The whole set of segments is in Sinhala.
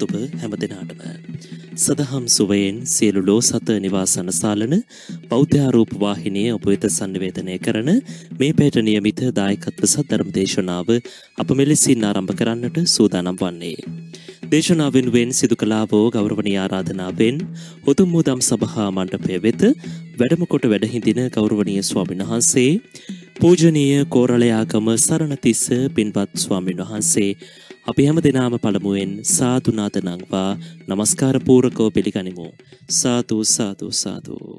දිනක් ඔබ හැම දෙනාටම. සදහම් සුවයෙන් සියලු ලෝ සත නිවාසන සාලන බෞද්ධාරූප වාහිනය ඔබ වෙත සන්නිවේදනය කරන මේ පැට නියමිත දායකත්ව සද්ධර්ම දේශනාව අප මෙලෙසින් ආරම්භ කරන්නට සූදානම් වන්නේ. දේශනාවෙන් වෙන් සිදු කලාබෝ ගෞරවනී ආරාධනාවෙන් හොතුම් මුදම් සභහා මණ්ඩපය වෙත වැඩමකොට වැඩහිඳින ගෞරවනය ස්වාමින් වහන්සේ පූජනීය කෝරලයාකම සරණතිස්ස පින්වත් ස්වාමින් වහන්සේ අපි හැම දෙනාම පළමුුවෙන් සාතුනාතනංවා නමස්කාරපූරකෝ පිළිගනිමු. සාතු සාතු සාතුූ.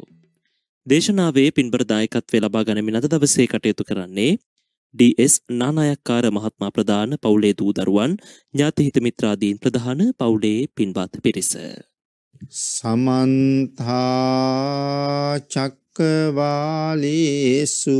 දේශනාවේ පින්බරදායකත්වය ලබා ගනමින අද දවසේ කටයුතු කරන්නේ DS නානායක්කාර මහත්මා ප්‍රධාන පවුලේ දූ දරුවන් ඥාතිහිත මිත්‍රාදීන් ප්‍රධාන පවුලේ පින්වත් පිරිස. සමන්තා චක්කවාලේසු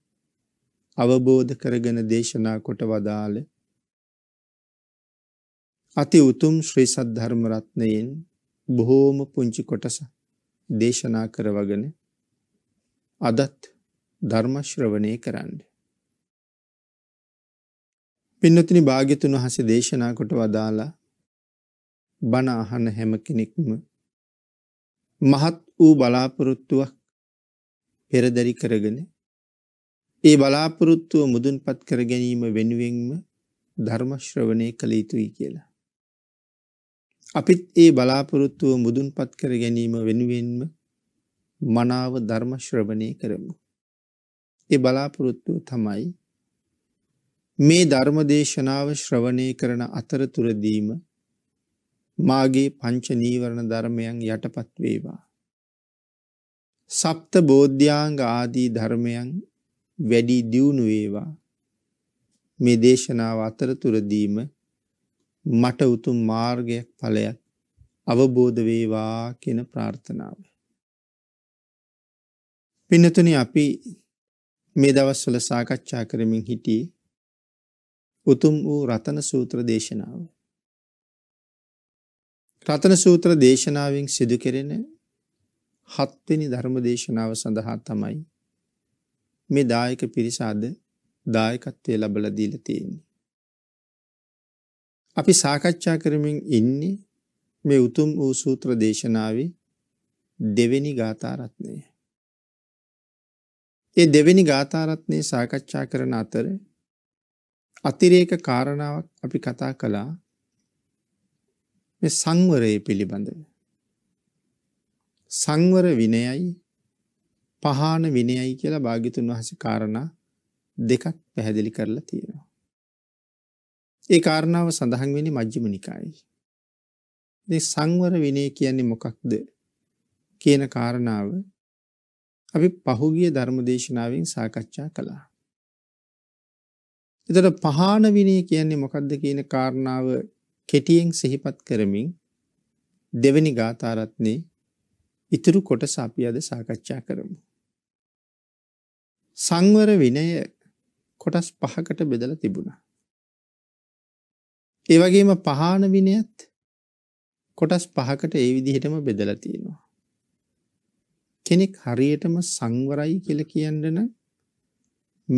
අවබෝධ කරගෙන දේශනා කොට වදාළ අති උතුම් ශ්‍රී සද්ධර්ම රත්නයෙන් බොහෝම පුංචි කොටස දේශනා කරවගෙන අදත් ධර්ම ශ්‍රවණය කරන්න. පින්නතිනි භාග්‍යතුන් වහන්සේ දේශනා කොට වදාලා බණ අහන හැම කෙනෙක්ම මහත් වූ බලාපොරොත්තුවක් පෙරදරි කරගෙන ඒ බලාපොරොත්තුව මුදුන්පත් කර ගැනීම වෙනුවෙන්ම ධර්ම ශ්‍රවණය කළ යුතුයි කියලා. අපිත් ඒ බලාපොරොත්තුව මුදුන්පත් කර ගැනීම වෙනුවෙන්ම මනාව ධර්ම ශ්‍රවණය කරමු. ඒ බලාපොරොත්තුව තමයි මේ ධර්ම දේශනාව ශ්‍රවණය කරන අතරතුරදීම මාගේ පංච නීවරණ ධර්මයන් යටපත් වේවා. සප්ත බෝධ්‍යාංග ආදී ධර්මයන් වැඩි දියුණු වේවා මේ දේශනාව අතරතුරදීම මට උතුම් මාර්ගයක් ඵලයක් අවබෝධ වේවා කියන ප්‍රාර්ථනාව. පින්නතුනි අපි මේ දවස්වල සාකච්ඡා කරමින් සිටියේ උතුම් වූ රතන සූත්‍ර දේශනාව. රතන සූත්‍ර දේශනාවෙන් සිදු කෙරෙන හත්වෙනි ධර්ම දේශනාව සඳහා තමයි මේ දායක පිරිසාද දායකත්වය ලබල දීල තියෙන්නේ. අපි සාකච්ඡා කරමින් ඉන්නේ මේ උතුම් වූ සූත්‍ර දේශනාවේ දෙවෙනි ගාථාරත්නය. ඒ දෙවෙනි ගාථාරත්නය සාකච්ඡා කරන අතර අතිරේක කාරණාවක් අපි කතා කළා මේ සංවරයේ පිළිබඳව. සංවර විනයයි පහාන විනයයි කියලා භාග්‍යතුන් වහස කාරණා දෙකක් පැහැදිලි කරලා තියෙනවා. ඒ කාරණාව සඳහන් වෙන්නේ මජ්ක්‍ධිම නිකායේ. මේ සංවර විනය කියන්නේ මොකක්ද කියන කාරණාව අපි පහුගිය ධර්මදේශනාවෙන් සාකච්ඡා කළා. එතකොට පහාන විනය කියන්නේ මොකක්ද කියන කාරණාව කෙටියෙන් සිහිපත් කරමින් දෙවැනි ගාථා රත්නේ ඉතුරු කොටස අපි අද සාකච්ඡා කරමු. සංවර විනය කොටස් පහකට බෙදලා තිබුණා. ඒ වගේම පහාන විනයත් කොටස් පහකට ඒ විදිහටම බෙදලා තියෙනවා. කෙනෙක් හරියටම සංවරයි කියලා කියන්න නම්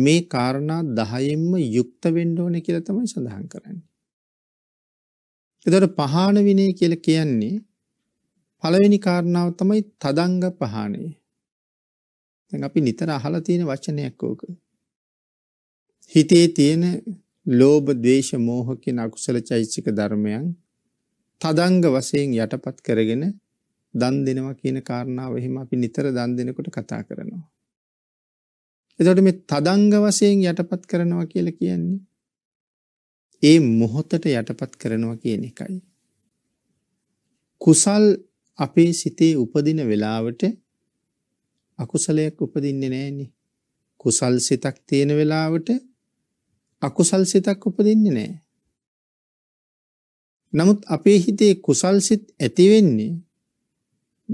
මේ කාරණා 10ෙන්ම යුක්ත වෙන්න ඕනේ කියලා තමයි සඳහන් කරන්නේ. එතකොට පහාන විනය කියලා කියන්නේ පළවෙනි කාරණාව තමයි තදංග පහානේ. අපි නිතර අහලා තියෙන වචනයක් ඕක. හිතේ තියෙන ලෝභ, ද්වේෂ, මෝහ කියන අකුසල චෛතසික ධර්මයන් තදංග වශයෙන් යටපත් කරගෙන දන් දෙනවා කියන කාරණාව එහෙම අපි නිතර දන් දෙනකොට කතා කරනවා. එතකොට මේ තදංග වශයෙන් යටපත් කරනවා කියලා කියන්නේ ඒ මොහොතට යටපත් කරනවා කියන එකයි. කුසල් අපේ සිතේ උපදින වෙලාවට අකුසලයක් උපදින්නේ නැහනේ. කුසල් සිතක් තියෙන වෙලාවට අකුසල් සිතක් උපදින්නේ නැහැ. නමුත් අපේ හිතේ කුසල් සිත් ඇති වෙන්නේ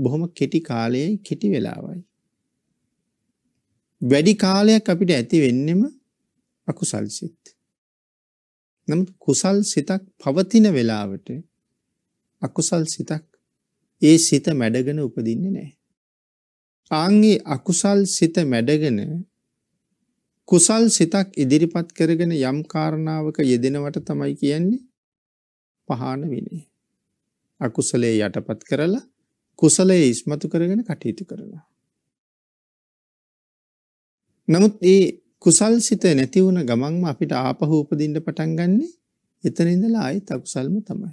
බොහොම කෙටි කාලයයි කෙටි වෙලාවයි. වැඩි කාලයක් අපිට ඇති වෙන්නෙම අකුසල් සිත්. නමුත් කුසල් සිතක් පවතින වෙලාවට අකුසල් සිතක් ඒ සිත මැඩගෙන උපදින්නේ නැහැ. ආන්ගේ අකුසල් සිත මැඩගෙන කුසල් සිතක් ඉදිරිපත් කරගෙන යම් කාරණාවක යෙදෙනවට තමයි කියන්නේ පහන විනේ. අකුසලේ යටපත් කරලා කුසලයේ ඉස්මතු කරගෙන කටයුතු කරනවා. නමුත් ඒ කුසල් සිත නැති වුණ ගමන්ම අපිට ආපහු උපදින්න පටන් ගන්නේ එතන ඉඳලා ආයෙත් අකුසල්ම තමයි.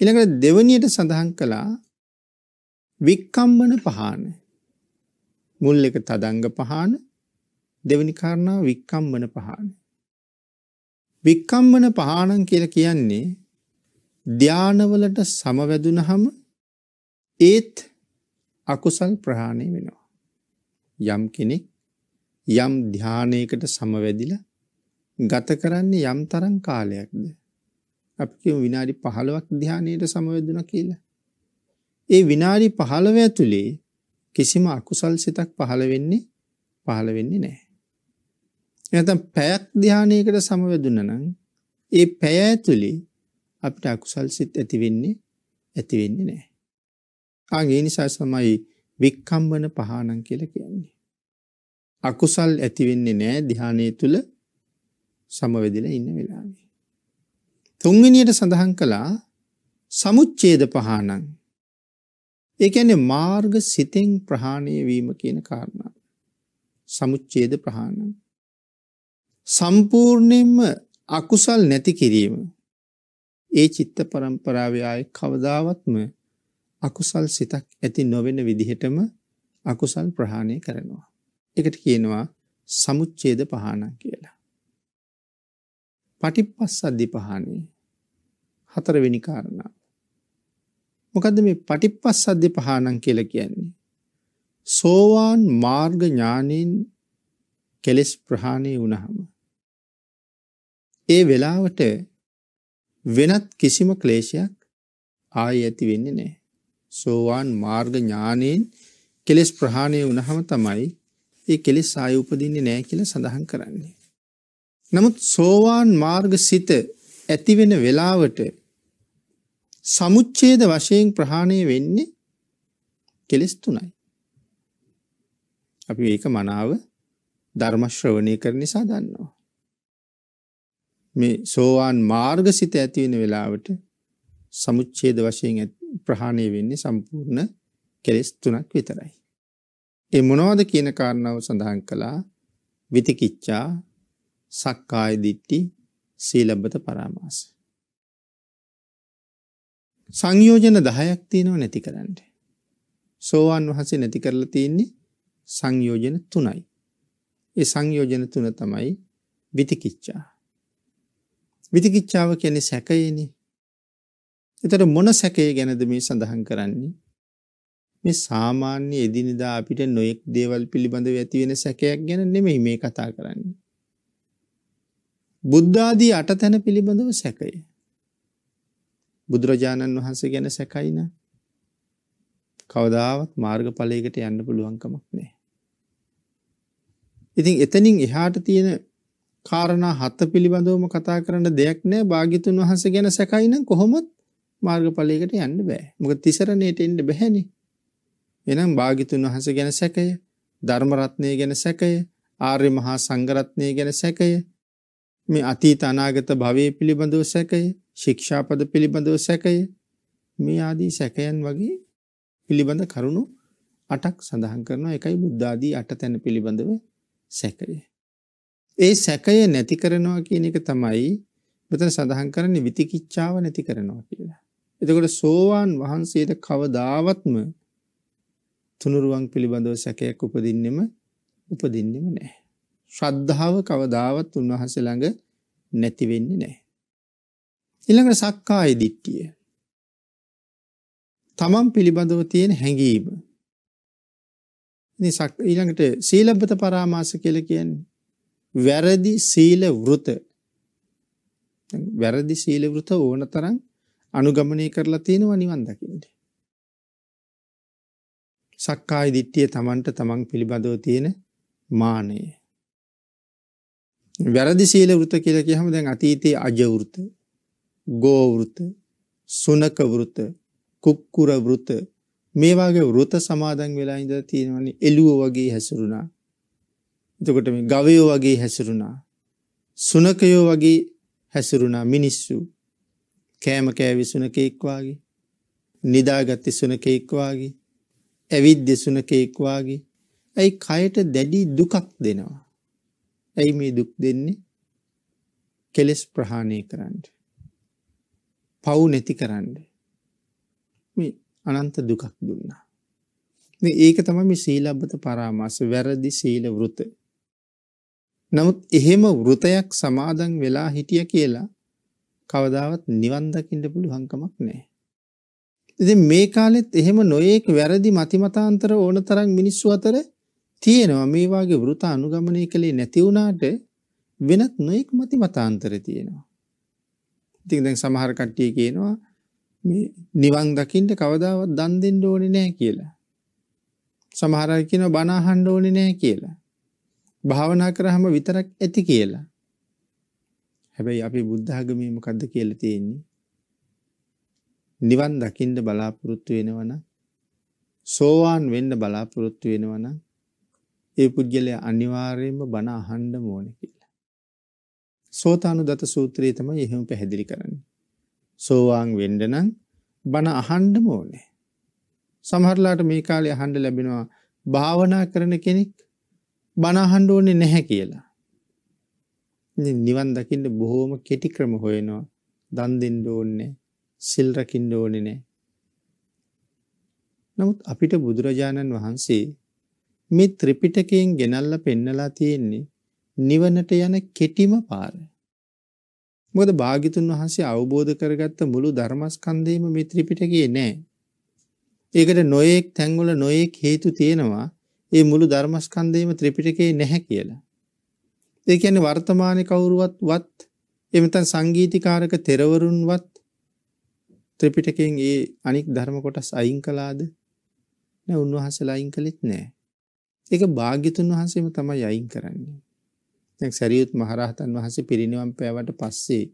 ඊළඟට දෙවනියට සඳහන් කළා වික්කම්බන පහන මුල් එක තදංග පහන දෙවනි කාරණා වික්කම්බන පහන වික්කම්බන පහනන් කියල කියන්නේ ධ්‍යානවලට සමවැදුනහම ඒත් අකුසල් ප්‍රහාණය වෙනවා යම් කෙනෙක් යම් ධ්‍යානයකට සමවැදිල ගත කරන්නේ යම් තරං කාලයක්ද අපි විනාඩි පහළුවක් ධ්‍යානයට සමවැදුන කියලා ඒ විනාඩි 15 ඇතුලේ කිසිම අකුසල් සිතක් පහළ වෙන්නේ පහළ වෙන්නේ නැහැ. නැත්නම් පැයක් ධානයකට සමවැදුණා නම් ඒ පැය ඇතුලේ අපිට අකුසල් සිත් ඇති වෙන්නේ ඇති වෙන්නේ නැහැ. ආන් ඒ නිසා තමයි වික්කම්බන පහණම් කියලා කියන්නේ. අකුසල් ඇති වෙන්නේ නැහැ ධානයේ තුල සමවැදිලා ඉන්න වෙලාවේ. තුන්වෙනියට සඳහන් කළා සමුච්ඡේද පහණම් ඒ කියන්නේ මාර්ග සිතෙන් ප්‍රහාණය වීම කියන කාරණා. සමුච්ඡේද ප්‍රහාණය. සම්පූර්ණයෙන්ම අකුසල් නැති කිරීම. ඒ චිත්ත પરම්පරාවේ ආයි කවදාවත්ම අකුසල් සිතක් ඇති නොවන විදිහටම අකුසල් ප්‍රහාණය කරනවා. එකට කියනවා සමුච්ඡේද පහනා කියලා. පටිප්පස්සද්ධි පහනේ හතරවෙනි කාරණා මොකද්ද මේ පටිප්පස්සද්ධි පහණං කියලා කියන්නේ? සෝවාන් මාර්ග ඥානෙන් කෙලස් ප්‍රහාණය වුණහම ඒ වෙලාවට වෙනත් කිසිම ක්ලේශයක් ආයි ඇති වෙන්නේ නැහැ. සෝවාන් මාර්ග ඥානෙන් කෙලස් ප්‍රහාණය වුණහම තමයි ඒ කෙලෙස් ආය උපදින්නේ නැහැ කියලා සඳහන් කරන්නේ. නමුත් සෝවාන් මාර්ග සිත ඇති වෙන වෙලාවට සමුච්ඡේද වශයෙන් ප්‍රහාණය වෙන්නේ කෙලස් තුනයි. අපි ඒක මනාව ධර්ම ශ්‍රවණය කරන නිසා දන්නවා. මේ සෝවාන් මාර්ගසිත ඇති වෙන වෙලාවට සමුච්ඡේද වශයෙන් ප්‍රහාණය වෙන්නේ සම්පූර්ණ කෙලස් තුනක් විතරයි. ඒ මොනවද කියන කාරණාව සඳහන් කළා විතිකිච්ඡා සක්කාය දිට්ඨි සීලබ්බත පරාමාස සංයෝජන දහයක් තියෙනව නැති කරන්න. සෝවාන් වහසේ නැති කරලා තියෙන්නේ සංයෝජන තුනයි. ඒ සංයෝජන තුන තමයි විතිකිච්චා. විතිකිච්චාව කියන්නේ සැකයේනේ. එතට මොන සැකය ගැනද මේ සඳහන් කරන්නේ. මේ සාමාන්‍ය එදිනිදා අපිට නොයෙක් දේවල් පිළිබඳව ඇතිවෙන සැකයක් ගැන නෙමෙයි මේ කතා කරන්නේ. බුද්ධාදී අටතැන පිළිබඳව සැකය. බුදුරජාණන් වහන්සේ ගැන සැකයින කවදාවත් මාර්ග පලයකට යන්න පුළුවන්කමක් නෑ. ඉතින් එතනින් එහාට තියෙන කාරණා හත්ත පිළිබඳවම කතා කරන්න දෙයක් නෑ භාගිතුන් වහන්ස ගැන සැකයින කොහොමත් මාර්ග පලයකට යන්න බෑ මොක තිසරණයට එන්න බැහැනි එනම් භාගිතුන් වහස ගැන සැකය ධර්මරත්නය ගැන සැකය ආර්ය මහා සංගරත්නය ගැන සැකය මේ අතීත අනාගත භවය පිළිබඳව සැකය ශික්ෂාපද පිළිබඳව සැකය මේ ආදී සැකයන් වගේ පිළිබඳ කරුණු අටක් සඳහන් කරනවා එකයි බුද්ධාදී අට තැන පිළිබඳව සැකය. ඒ සැකය නැති කරනවා කියන එක තමයි මෙතන සඳහන් කරන්නේ විතිකිච්ඡාව නැති කරනවා කියලා. එතකොට සෝවාන් වහන්සේට කවදාවත්ම තුනුරුවන් පිළිබඳව සැකයක් උපදින්නෙම උපදින්නෙම නැහැ. ශ්‍රද්ධාව කවදාවත් උන්වහන්සේ ළඟ නැති වෙන්නේ නැහැ. ඊළඟට සක්කාය දිට්ඨිය. තමන් පිළිබඳව තියෙන හැඟීම. ඉතින් ඊළඟට සීලබ්බත පරාමාස කියලා කියන්නේ වැරදි සීල වෘත. වැරදි සීල වෘත ඕනතරම් අනුගමනය කරලා තියෙනවා නිවන් දකින්න. සක්කාය දිට්ඨිය තමන්ට තමන් පිළිබඳව තියෙන මානය. වැරදි සීල වෘත කියලා කියහම දැන් අතීතයේ අජ වෘත ගෝවෘත සුනක වෘත කුක්කුර වෘත මේ වගේ වෘත සමාදන් වෙලා ඉඳලා තියෙනවනේ එළුව වගේ හැසිරුණා එතකොට මේ ගවයෝ වගේ හැසිරුණා සුනකයෝ වගේ හැසිරුණා මිනිස්සු කෑම කෑවි සුනකෙක් වාගේ නිදාගත්තේ සුනකෙක් වාගේ ඇවිද්ද සුනකෙක් වාගේ ඇයි කයට දැඩි දුකක් දෙනවා ඇයි මේ දුක් දෙන්නේ කෙලෙස් ප්‍රහාණය කරන්න පවු නැති කරන්න මේ අනන්ත දුකක් දුන්නා. ඒක තම මේ සීලබ්බත පරාමස වැරදි සීල වෘත. නමුත් එහෙම වෘතයක් සමාදන් වෙලා හිටිය කියලා කවදාවත් නිවන්දකින්ට පුළුහංකමක් නෑ. ඉති මේ කාලෙත් එහෙම නොයෙක් වැරදි මතිමතාන්තර ඕන තරන් මිනිස්සු අතර තියෙනවා මේවාගේ වෘතා අනුගමනය කළේ නැතිවුණාට වෙනත් නොයෙක් මති මතාන්තර තියෙනවා. ඉතින් දැන් සමහර කට්ටිය කියනවා මේ නිවන් දකින්න කවදාවත් දන් දෙන්න ඕනේ නැහැ කියලා. සමහර අය කියනවා බණ අහන්න ඕනේ නැහැ කියලා. භාවනා කරාම විතරක් ඇති කියලා. හැබැයි අපි බුද්ධ ආගමේ මොකද්ද කියලා තියෙන්නේ? නිවන් දකින්න බලාපොරොත්තු වෙනවනම් සෝවාන් වෙන්න බලාපොරොත්තු වෙනවනම් ඒ පුද්ගලයා අනිවාර්යයෙන්ම බණ අහන්න ඕනේ කියලා. සෝතානුදත සූත්‍රයේ තමයි එහෙම පැහැදිලි කරන්න. සෝවාන් වෙන්ඩනන් බණ අහන්ඩම ඕනේ. සමහරලාට මේ කාලය අහන්ඩ ලැබෙනවා භාවනා කරන කෙනෙක් බණහන්ඩ ඕනේ නැහැ කියලා. නිවන් දකින්න බොහෝම කෙටි ක්‍රම හොයනවා දන් දෙන්න ඕන්නේ සිල්රකින්න ඕනේ නෑ. නමුත් අපිට බුදුරජාණන් වහන්සේ මේ ත්‍රිපිටකයෙන් ගෙනල්ල පෙන්නලා තියෙන්නේ නිවනට යන කෙටිම පාර. මොකද භාග්‍යතුන් වහන්සේ අවබෝධ කරගත්ත මුළු ධර්මස්කන්ධයම මේ ත්‍රිපිටකයේ නෑ. ඒකට නොයෙක් තැන්වල නොයෙක් හේතු තියෙනවා. ඒ මුළු ධර්මස්කන්ධයම ත්‍රිපිටකයේ නැහැ කියලා. ඒ කියන්නේ වර්තමාන කවුරුවත් වත් එමෙතන් සංගීතීකාරක තෙරවරුන්වත් ත්‍රිපිටකයෙන් ඒ අනික් ධර්ම කොටස් අයින් කළාද? නෑ උන්වහන්සේලා අයින් කළෙත් නෑ. ඒක භාග්‍යතුන් වහන්සේම තමයි අයින් කරන්නේ. දැන් සරියුත් මහරහතන් වහන්සේ පිරිනිවන් පෑවට පස්සේ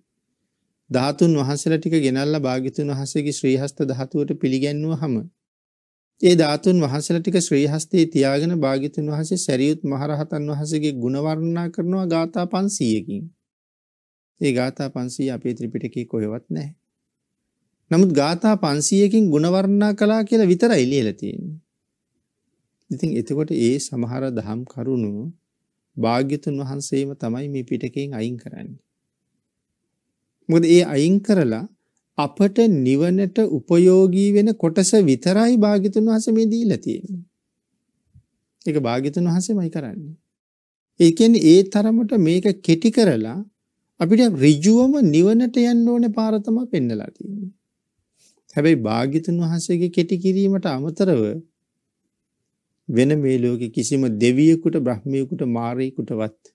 ධාතුන් වහන්සේලා ටික ගෙනල්ලා භාග්‍යතුන් වහන්සේගේ ශ්‍රීහස්ත ධාතුවට පිළිගැන්වුවාම ඒ ධාතුන් වහන්සේලා ටික ශ්‍රීහස්තේ තියාගෙන භාග්‍යතුන් වහන්සේ සරියුත් මහරහතන් වහන්සේගේ ගුණ වර්ණනා කරනවා ගාථා 500කින්. ඒ ගාථා 500 අපේ ත්‍රිපිටකේ කොහෙවත් නැහැ. නමුත් ගාථා 500කින් ගුණ වර්ණනා කළා කියලා විතරයි ලියලා තියෙන්නේ. ඉතින් එතකොට ඒ සමහර දහම් කරුණු භාග්‍යතුන් වහන්සේම තමයි මේ පිටකයෙන් අයින් කරන්නේ. මොකද ඒ අයින් කරලා අපට නිවනට උපයෝගී වෙන කොටස විතරයි භාග්‍යතුන් වහන්සේ මේ දීලා තියෙන්නේ. ඒක භාග්‍යතුන් වහන්සේමයි කරන්නේ. ඒ කියන්නේ ඒ තරමට මේක කෙටි කරලා අපිට ඍජුවම නිවනට යන්න ඕනේ පාර තමයි පෙන්නලා තියෙන්නේ. හැබැයි භාග්‍යතුන් වහන්සේගේ කෙටි කිරීමට අමතරව වෙන මේ ලෝකේ කිසිම දෙවියෙකුට බ්‍රහ්මියෙකුට මාරයෙකුටවත්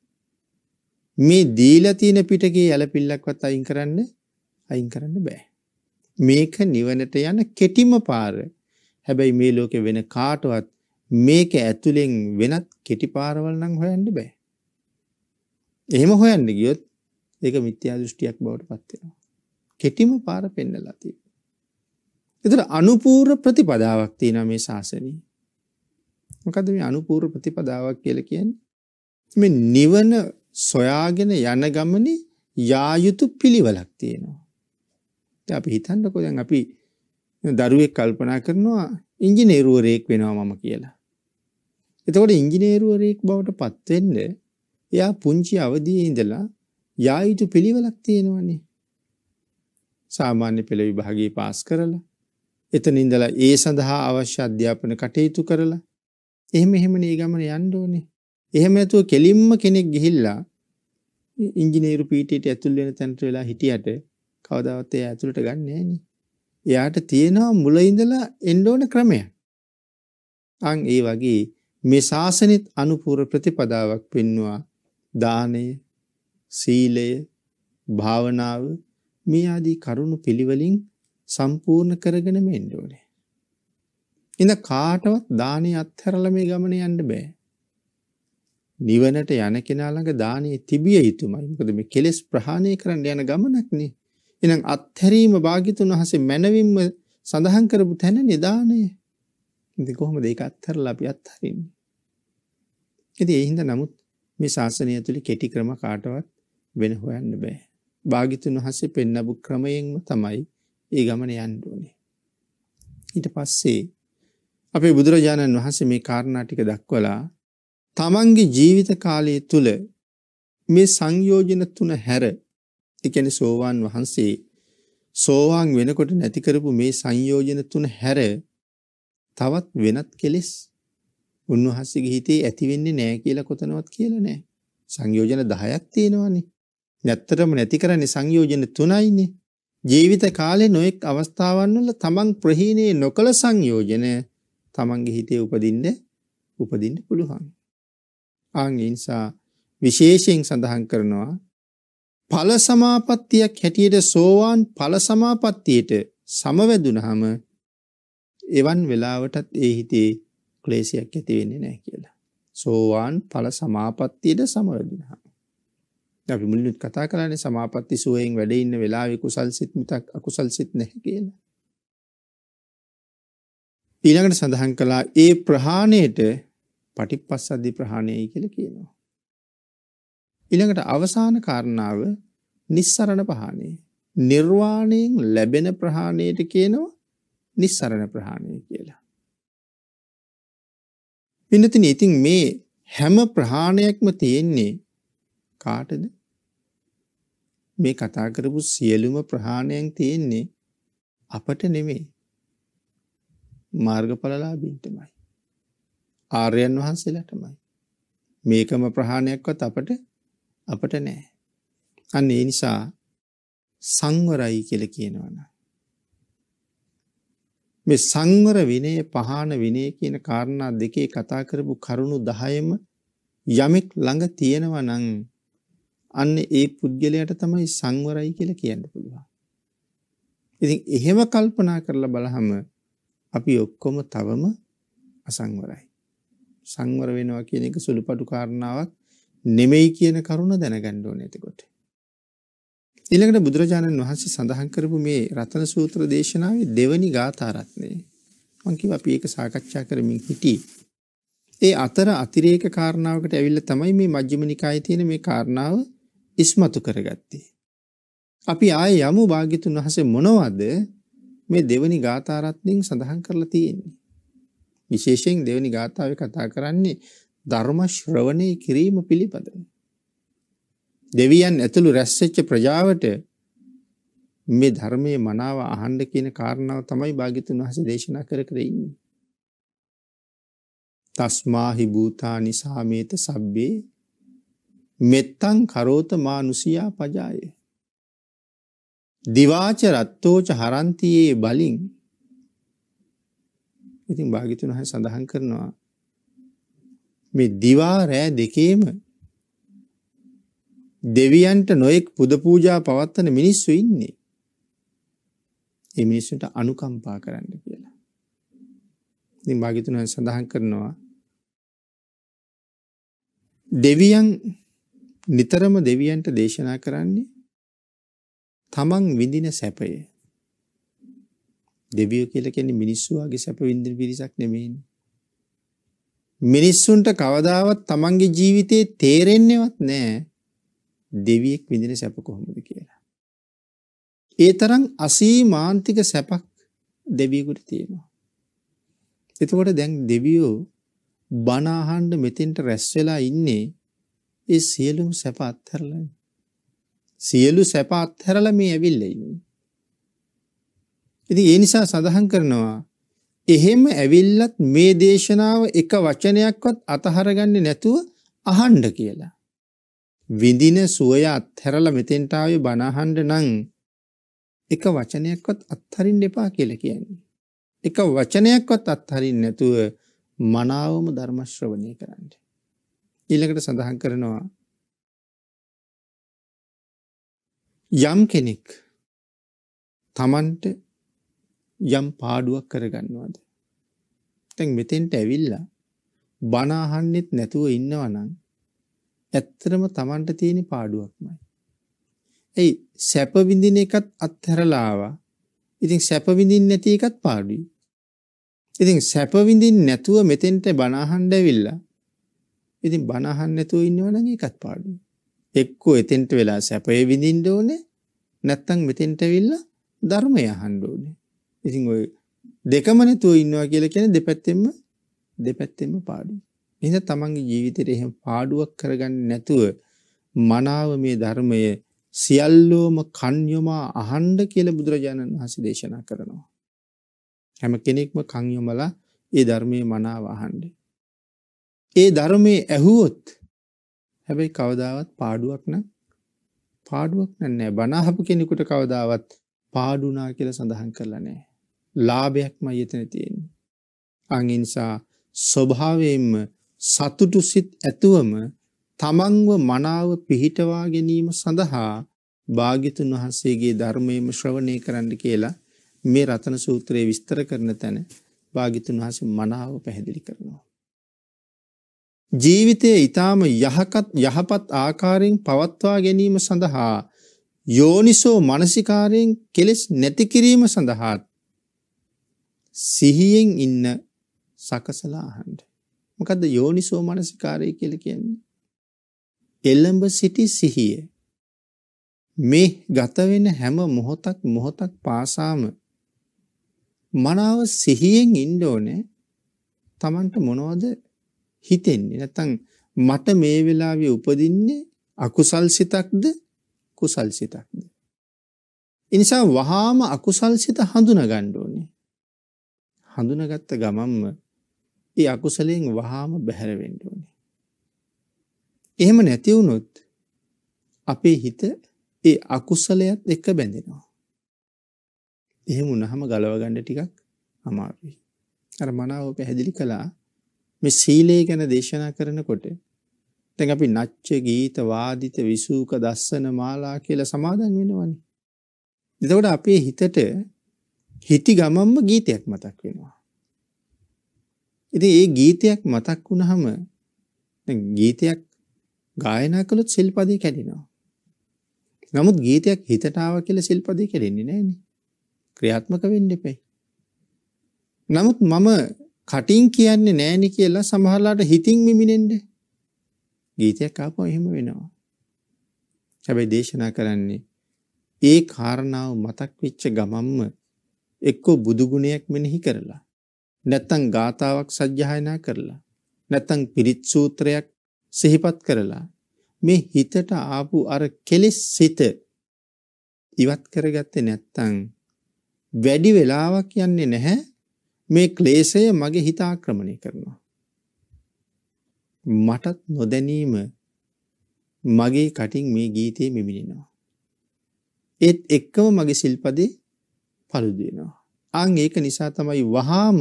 මේ දීලා තියෙන පිටකේ යලපිල්ලක්වත් අයින් කරන්න අයින් කරන්න බෑ. මේක නිවනට යන කෙටිම පාර. හැබැයි මේ ලෝකේ වෙන කාටවත් මේක ඇතුලෙන් වෙනත් කෙටි පාරවල් නම් හොයන්න බෑ. එහෙම හොයන්න ගියොත් ඒක මිත්‍යා දෘෂ්ටියක් බවට පත් වෙනවා. කෙටිම පාර පෙන්නලා තියෙනවා. ඒතර අනුපූර්ව ප්‍රතිපදාවක් තියෙනවා මේ ශාසනයේ. මොකද මේ අනුපූර්ව ප්‍රතිපදාවක් කියලා කියන්නේ? මේ නිවන සොයාගෙන යන ගමනේ යා යුතු පිළිවෙලක් තියෙනවා. දැන් අපි හිතන්නකෝ දැන් අපි දරුවෙක් කල්පනා කරනවා ඉංජිනේරුවරයෙක් වෙනවා මම කියලා. එතකොට ඉංජිනේරුවරයෙක් බවට පත් වෙන්න එයා පුංචි අවදියේ ඉඳලා යා යුතු පිළිවෙලක් තියෙනවනේ. සාමාන්‍ය පෙළ විභාගයේ පාස් කරලා එතන ඉඳලා ඒ සඳහා අවශ්‍ය අධ්‍යාපන කටයුතු කරලා එහෙම එහෙමනේ ගමන යන්න ඕනේ. එහෙම නැතුව කෙලින්ම කෙනෙක් ගිහිල්ලා ඉංජිනේරු පීටියට ඇතුල් වෙන තැනට වෙලා හිටියට කවදාවත් එයා ඇතුළට ගන්න නෑනේ. එයාට තියෙනවා මුල ඉඳලා එන්න ඕන ක්‍රමය. අන් ඒ වගේ මේ ශාසනෙත් අනුපූර ප්‍රතිපදාවක් පෙන්වුවා දානය, සීලය, භාවනාව මේ ආදී කරුණු පිළිවෙලින් සම්පූර්ණ කරගෙන මෙන්න ඕනේ. ඉඳ කාටවත් දානය අත්හැරලා මේ ගමන යන්න බෑ. නිවනට යන කෙනා ළඟ දානය තිබිය යුතුමයි. මොකද මේ කෙලෙස් ප්‍රහාණය කරන්න යන ගමනක්නේ. එහෙනම් අත්හැරීම භාග්‍යතුන් වහන්සේ මනවින්ම සඳහන් කරපු තැන නිදානය. ඉතින් කොහොමද ඒක අත්හැරලා අපි අත්හරින්නේ? ඉතින් ඒ හින්දා නමුත් මේ ශාසනය ඇතුලේ කෙටි ක්‍රම කාටවත් වෙන හොයන්න බෑ. භාග්‍යතුන් වහන්සේ පෙන්නපු ක්‍රමයෙන්ම තමයි ඒ ගමන යන්න ඕනේ. ඊට පස්සේ අපේ බුදුරජාණන් වහන්සේ මේ කාරණාටික දක්වලා තමන්ගේ ජීවිත කාලය තුළ මේ සංයෝජන තුන හැර එකන සෝවාන් වහන්සේ සෝවාන් වෙනකොට නැතිකරපු මේ සංයෝජන තුන හැර තවත් වෙනත් කෙලෙස් උන්වහන්සේගේ හිතේ ඇතිවෙන්නේ නෑ කියලා කොතනවත් කියලා නෑ. සංයෝජන 10ක් තියෙනවනේ. නැත්තරම නැති කරන්නේ සංයෝජන 3යිනේ. ජීවිත කාලේ නොඑක් අවස්ථාවන් වල තමන් ප්‍රහීනේ නොකල සංයෝජන තමන්ගේ හිතේ උපදින්න උපදින්න පුළුවන්. ආන් ඒ නිසා විශේෂයෙන් සඳහන් කරනවා ඵල සමාපත්තියක් හැටියට සෝවාන් ඵල සමාපත්තියට සමවැදුනහම එවන් වෙලාවටත් ඒ හිතේ ක්ලේශයක් ඇති වෙන්නේ නැහැ කියලා. සෝවාන් ඵල සමාපත්තියට සමවැදුනහම අපි මුලින්ම කතා කරන්නේ සමාපatti සෝයෙන් වැඩ ඉන්න වෙලාවේ කුසල් සිත් මිතක් අකුසල් සිත් නැහැ කියලා. ඊළඟට සඳහන් කළා ඒ ප්‍රහාණයට පටිපස්සද්ධි ප්‍රහාණයයි කියලා කියනවා. ඊළඟට අවසාන කාරණාව නිස්සරණ ප්‍රහාණය. නිර්වාණයෙන් ලැබෙන ප්‍රහාණයට කියනවා නිස්සරණ ප්‍රහාණය කියලා. පින්නතින ඉතින් මේ හැම ප්‍රහාණයක්ම තියෙන්නේ කාටද? මේ කතා කරපු සියලුම ප්‍රහාණයන් තියෙන්නේ අපට නෙමෙයි. මාර්ගඵලලාභීන්ටමයි. ආර්යයන් වහන්සේලටමයි. මේකම ප්‍රහාණයක්වත් අපට අපට නෑ. අන්න ඒ නිසා සංවරයි කියල කියනවන. මේ සංවර විනය පහන විනය කියන කාරණා දෙකේ කතා කරපු කරුණු දහයම යමෙක් ළඟ තියෙනවා නං අන්න ඒ පුද්ගලයට තමයි සංවරයි කියල කියන්න පුළුවන්. ඉතින් එහෙම කල්පනා කරලා බලහම අපි ඔක්කොම තවම අසංවරයි. සංවර වෙනවා කියන එක සුළුපටු කාරණාවක් නෙමෙයි කියන කරුණ දැනගන්න ඕනේ එතකොට. ඊළඟට බුදුරජාණන් වහන්සේ සඳහන් කරපු මේ රතන සූත්‍ර දේශනාවේ දෙවනි ගාථා රත්නේ මම කිව්වා අපි ඒක සාකච්ඡා කරමින් හිටියේ. ඒ අතර අතිරේක කාරණාවකට ඇවිල්ලා තමයි මේ මජ්ක්‍ධිම නිකායේ තියෙන මේ කාරණාව ඉස්මතු කරගත්තේ. අපි ආයේ යමු භාග්‍යතුන් වහන්සේ මොනවද මේ දෙවනි ගාථාරත්නයෙන් සඳහන් කරලා තියෙන්නේ. විශේෂයෙන් දෙවනි ගාථාවේ කතා කරන්නේ ධර්ම ශ්‍රවණය කිරීම පිළිබඳව. දෙවියන් ඇතුළු රැස්සෙච්ච ප්‍රජාවට මේ ධර්මයේ මනාව අහන්න කියන කාරණාව තමයි භාග්‍යතුන් වහන්සේ දේශනා කර කර ඉන්නේ. තස්මාහි භූතානි සාමේත සබ්බේ මෙත්තං කරෝත මානුසියා පජායේ දිවාච රත්තෝච හරන්තියේ බලින් ඉතින් භාගිතුන් හ සඳහන් කරනවා මේ දිවා රෑ දෙකේම දෙවියන්ට නොයෙක් පුද පූජා පවත්වන මිනිස්සු ඉන්නේ ඒ මිනිස්සුන්ට අනුකම්පා කරන්න කියලා ඉතින් භාගිතුන් හ සඳහන් කරනවා දෙවියන් නිතරම දෙවියන්ට දේශනා කරන්නේ තමන් විඳින සැපය දෙවියෝ කියලා කියන්නේ මිනිස්සු වගේ සැප විඳින පිරිසක් නෙමෙයිනේ. මිනිස්සුන්ට කවදාවත් තමන්ගේ ජීවිතේ තේරෙන්නේවත් නැහැ දෙවියෙක් විඳින සැප කොහොමද කියලා. ඒ තරම් අසීමාන්තික සැපක් දෙවියෙකුට තියෙනවා. එතකොට දැන් දෙවියෝ බණ අහන්න මෙතෙන්ට රැස් වෙලා ඉන්නේ ඒ සියලුම සැප අත්හැරලා. සියලු සැප අත්හැරලා මේ ඇවිල්ලා ඉන්නේ. ඉතින් ඒ නිසා සඳහන් කරනවා එහෙම ඇවිල්ලත් මේ දේශනාව එක වචනයක්වත් අතහරගන්නේ නැතුව අහන්න කියලා. විඳින සුවය අත්හැරලා මෙතෙන්ට ආවේ බණ අහන්න නම් එක වචනයක්වත් අත්හරින්න එපා කියලා කියන්නේ. එක වචනයක්වත් අත්හරින්න නැතුව මනාවම ධර්ම ශ්‍රවණය කරන්න. ඊළඟට සඳහන් කරනවා යම් කෙනෙක් තමන්ට යම් පාඩුවක් කරගන්නවාද. තැන් මෙතෙන්ට ඇවිල්ලා බනාහන්නෙත් නැතුව ඉන්නවනං ඇත්තරම තමන්ට තියෙන පාඩුවක්මයි. ඇයි සැපවිඳින එකත් අත්හැරලාවා ඉතින් සැපවිඳින් නැති එකත් පාඩුයි. ඉතින් සැපවිඳින් නැතුව මෙතෙන්ට බනාහන්ඩ ඇවිල්ලා ඉතින් බනහන් නැතුව ඉන්නවනගේ එකත් පාඩුයි. එක්කෝ එතෙන්ට වෙලා සැපය විඳින්න ඕනේ නැත්තම් මෙතෙන්ට ඇවිල්ලා ධර්මය අහන්න ඕනේ. ඉතින් ඔය දෙකම නැතුව ඉන්නවා කියලා කියන්නේ දෙපැත්තෙම දෙපැත්තෙම පාඩුයි. එහෙනම් තමන්ගේ ජීවිතේට එහෙම පාඩුවක් කරගන්න නැතුව මනාව මේ ධර්මය සියල්ලෝම කන් යොමා අහන්න කියලා බුදුරජාණන් වහන්සේ දේශනා කරනවා. හැම කෙනෙක්ම කන් යොමලා ඒ ධර්මයේ මනාව අහන්න. ඒ ධර්මයේ ඇහුවොත් හැබැයි කවදාවත් පාඩුවක් නම් පාඩුවක් නෑ බනහපු කෙනෙකුට කවදාවත් පාඩුනා කියල සඳහන් කරලා නෑ. ලාභයක්ම යතන තියෙන්. අංනිසා ස්වභාවයෙන්ම සතුටු සිත් ඇතුවම තමන්ව මනාව පිහිටවා ගැනීම සඳහා භාගිතුන් වහන්සේගේ ධර්මයම ශ්‍රවණය කරන්න කියලා මේ රතන සූත්‍රයේ විස්තර කරන තැන භාගිතුන් වහස මනාව පැහැදිලි කරනවා. ජීවිතය ඊටාම යහකත් යහපත් ආකාරයෙන් පවත්වා ගැනීම සඳහා යෝනිසෝ මානසිකාරයෙන් කෙලෙස් නැති කිරීම සඳහා සිහියෙන් ඉන්න සකසලා අහන්න. මොකද්ද යෝනිසෝ මානසිකාරය කියලා කියන්නේ? එළඹ සිටි සිහිය. මේ ගත වෙන හැම මොහොතක් මොහොතක් පාසාම මනාව සිහියෙන් ඉන්න ඕනේ. Tamanට මොනවද හිතෙන්නේ නැත්නම් මට මේ වෙලාවේ උපදින්නේ අකුසල් සිතක්ද කුසල් සිතක්ද එනිසා වහාම අකුසල් සිත හඳුනා ගන්න ඕනේ හඳුනාගත්ත ගමන්ම ඒ අකුසලයෙන් වහාම බැහැර වෙන්න ඕනේ එහෙම නැති වුණොත් අපේ හිත ඒ අකුසලයත් එක්ක බැඳෙනවා එහෙම වුණාම ගලව ගන්න ටිකක් අමාරුයි අර මනාව පැහැදිලි කළා මේ සීලය ගැන දේශනා කරනකොට දැන් අපි නච්ච ගීත වාදිත විසූක දස්සන මාලා කියලා සමාදන් වෙනවනේ. එතකොට අපේ හිතට හිටි ගමම්ම ගීතයක් මතක් වෙනවා. ඉතින් ඒ ගීතයක් මතක් වුණාම දැන් ගීතයක් ගායනා කළොත් සිල්පදේ කැඩෙනවා. නමුත් ගීතයක් හිතට ආවා කියලා සිල්පදේ කැඩෙන්නේ නැහැ නේ. ක්‍රියාත්මක වෙන්න එපේ. නමුත් මම කටින් කියන්නේ නෑනේ කියලා සමහරලාට හිතින් මිමිනෙන්නේ. ගීතයක් ආපුවා එහෙම වෙනවා. හැබැයි දේශනා කරන්නේ ඒ කාරණාව මතක් වෙච්ච ගමම්ම එක්කෝ බුදු ගුණයක් මෙනෙහි කරලා නැත්තම් ගාතාවක් සජ්ජායනා කරලා නැත්තම් පිරිත් සූත්‍රයක් සිහිපත් කරලා මේ හිතට ආපු අර කෙලෙස් සිත ඉවත් කරගත්තේ නැත්තම් වැඩි වෙලාවක් යන්නේ නැහැ මේ ක්ලේශය මගේ හිත ආක්‍රමණය කරනවා. මටත් නොදැනීම මගේ කටින් මේ ගීතයේ මිමිණෙනවා. ඒත් එක්කම මගේ සිල්පදේ පළුදු වෙනවා. අන් ඒක නිසා තමයි වහාම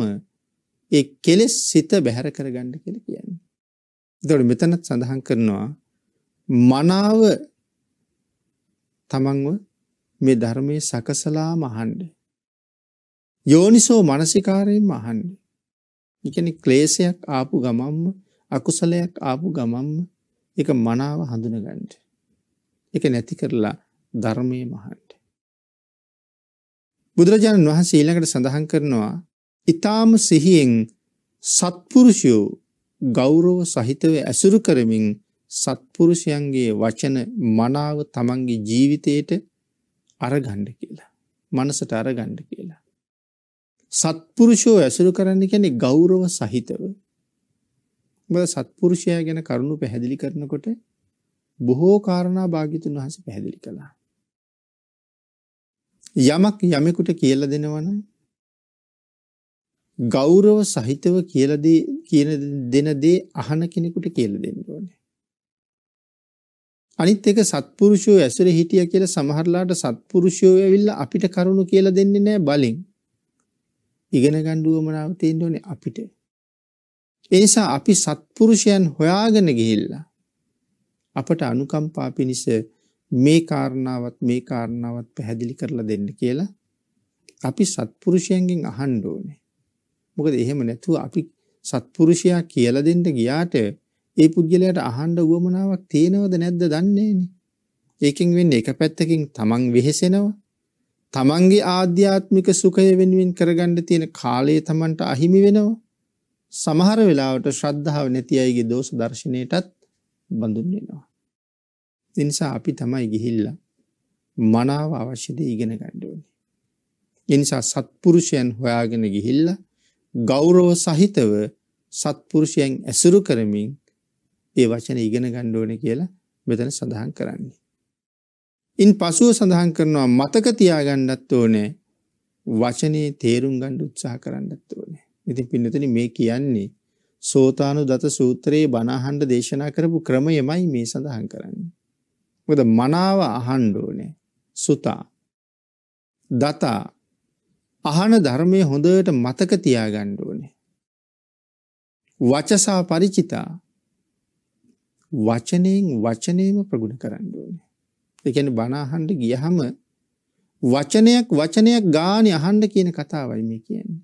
ඒ කෙලෙස් සිත බැහැර කරගන්න කියලා කියන්නේ. එතකොට මෙතනත් සඳහන් කරනවා මනාව තමන්ව මේ ධර්මයේ සකසලාම අහන්නේ යෝනිසෝ මනසිකාරයෙන්ම අහන්නේ. එකන ක්ලේසයක් ආපු ගමම්ම අකුසලයක් ආපු ගමම්ම එක මනාව හඳුනගන්ට. එක නැති කරලා ධර්මය මහන්ට. බුදුරජාණන් වහන්සේ ඊළඟට සඳහන් කරනවා ඉතාම සිහියෙන් සත්පුරුෂයෝ ගෞරෝව සහිතව ඇසුරු කරමින් සත්පුරුෂයන්ගේ වචන මනාව තමන්ගේ ජීවිතයට අරගණ්ඩ කියලා. මනසට අරගණ්ඩ කියලා. සත්පුරුෂෝ ඇසුරු කරන්න කියන්නේ ගෞරව සහිතව. මොකද සත්පුරුෂයා ගැන කරුණු පැහැදිලි කරනකොට බොහෝ කාරණා භාග්‍යතුන් වහන්සේ පැහැදිලි කළා. යමක් යමෙකුට කියලා දෙනවනම් ගෞරව සහිතව කියලා දී කියන දෙන දේ අහන කෙනෙකුට කියලා දෙන්න ඕනේ. අනිත් එක සත්පුරුෂයෝ ඇසුරේ හිටියා කියලා සමහරලාට සත්පුරුෂයෝ ඇවිල්ලා අපිට කරුණු කියලා දෙන්නේ නැහැ බලෙන්. ඉගෙන ගන්න උවමනාව තියෙන්න ඕනේ අපිට. ඒ නිසා අපි සත්පුරුෂයන් හොයාගෙන ගිහිල්ලා අපට අනුකම්පා පිණිස මේ කාරණාවත් මේ කාරණාවත් පැහැදිලි කරලා දෙන්න කියලා අපි සත්පුරුෂයන්ගෙන් අහන්න ඕනේ. මොකද එහෙම නැතුව අපි සත්පුරුෂයා කියලා දෙන්න ගියාට ඒ පුද්ගලයාට අහන්න උවමනාවක් තියෙනවද නැද්ද දන්නේ ඒකෙන් වෙන්නේ එක පැත්තකින් තමන් වෙහෙසෙනවා තමන්ගේ ආධ්‍යාත්මික සුඛය වෙනුවෙන් කරගන්න තියෙන කාලය තමන්ට අහිමි වෙනවා. සමහර වෙලාවට ශ්‍රද්ධාව නැති අයගේ දෝෂ දර්ශනයටත් බඳුන් වෙනවා. ඒ නිසා අපි තමයි ගිහිල්ලා මනාව අවශ්‍ය දේ ඉගෙන ගන්න ඕනේ. ඒ නිසා සත්පුරුෂයන් හොයාගෙන ගිහිල්ලා ගෞරව සහිතව සත්පුරුෂයන් ඇසුරු කරමින් ඒ වචන ඉගෙන ගන්න ඕනේ කියලා මෙතන සඳහන් කරන්නේ. ඉන් පසුව සඳහන් කරනවා මතක තියාගන්නත් ඕනේ වචනේ තේරුම් ගන්න උත්සාහ කරන්නත් ඕනේ. ඉතින් පින්නතනි මේ කියන්නේ සෝතානුදත සූත්‍රයේ බණ අහන්න දේශනා කරපු ක්‍රමයමයි මේ සඳහන් කරන්නේ. මොකද මනාව අහන්න ඕනේ. සුතා. දතා. අහන ධර්මයේ හොඳට මතක තියාගන්න ඕනේ. වචසා ಪರಿචිතා වචනයෙන් වචනේම ප්‍රගුණ කරන්න ඕනේ. ඒ කියන්නේ බණ අහන්න ගියහම වචනයක් වචනයක් ගානේ අහන්න කියන කතාවයි මේ කියන්නේ.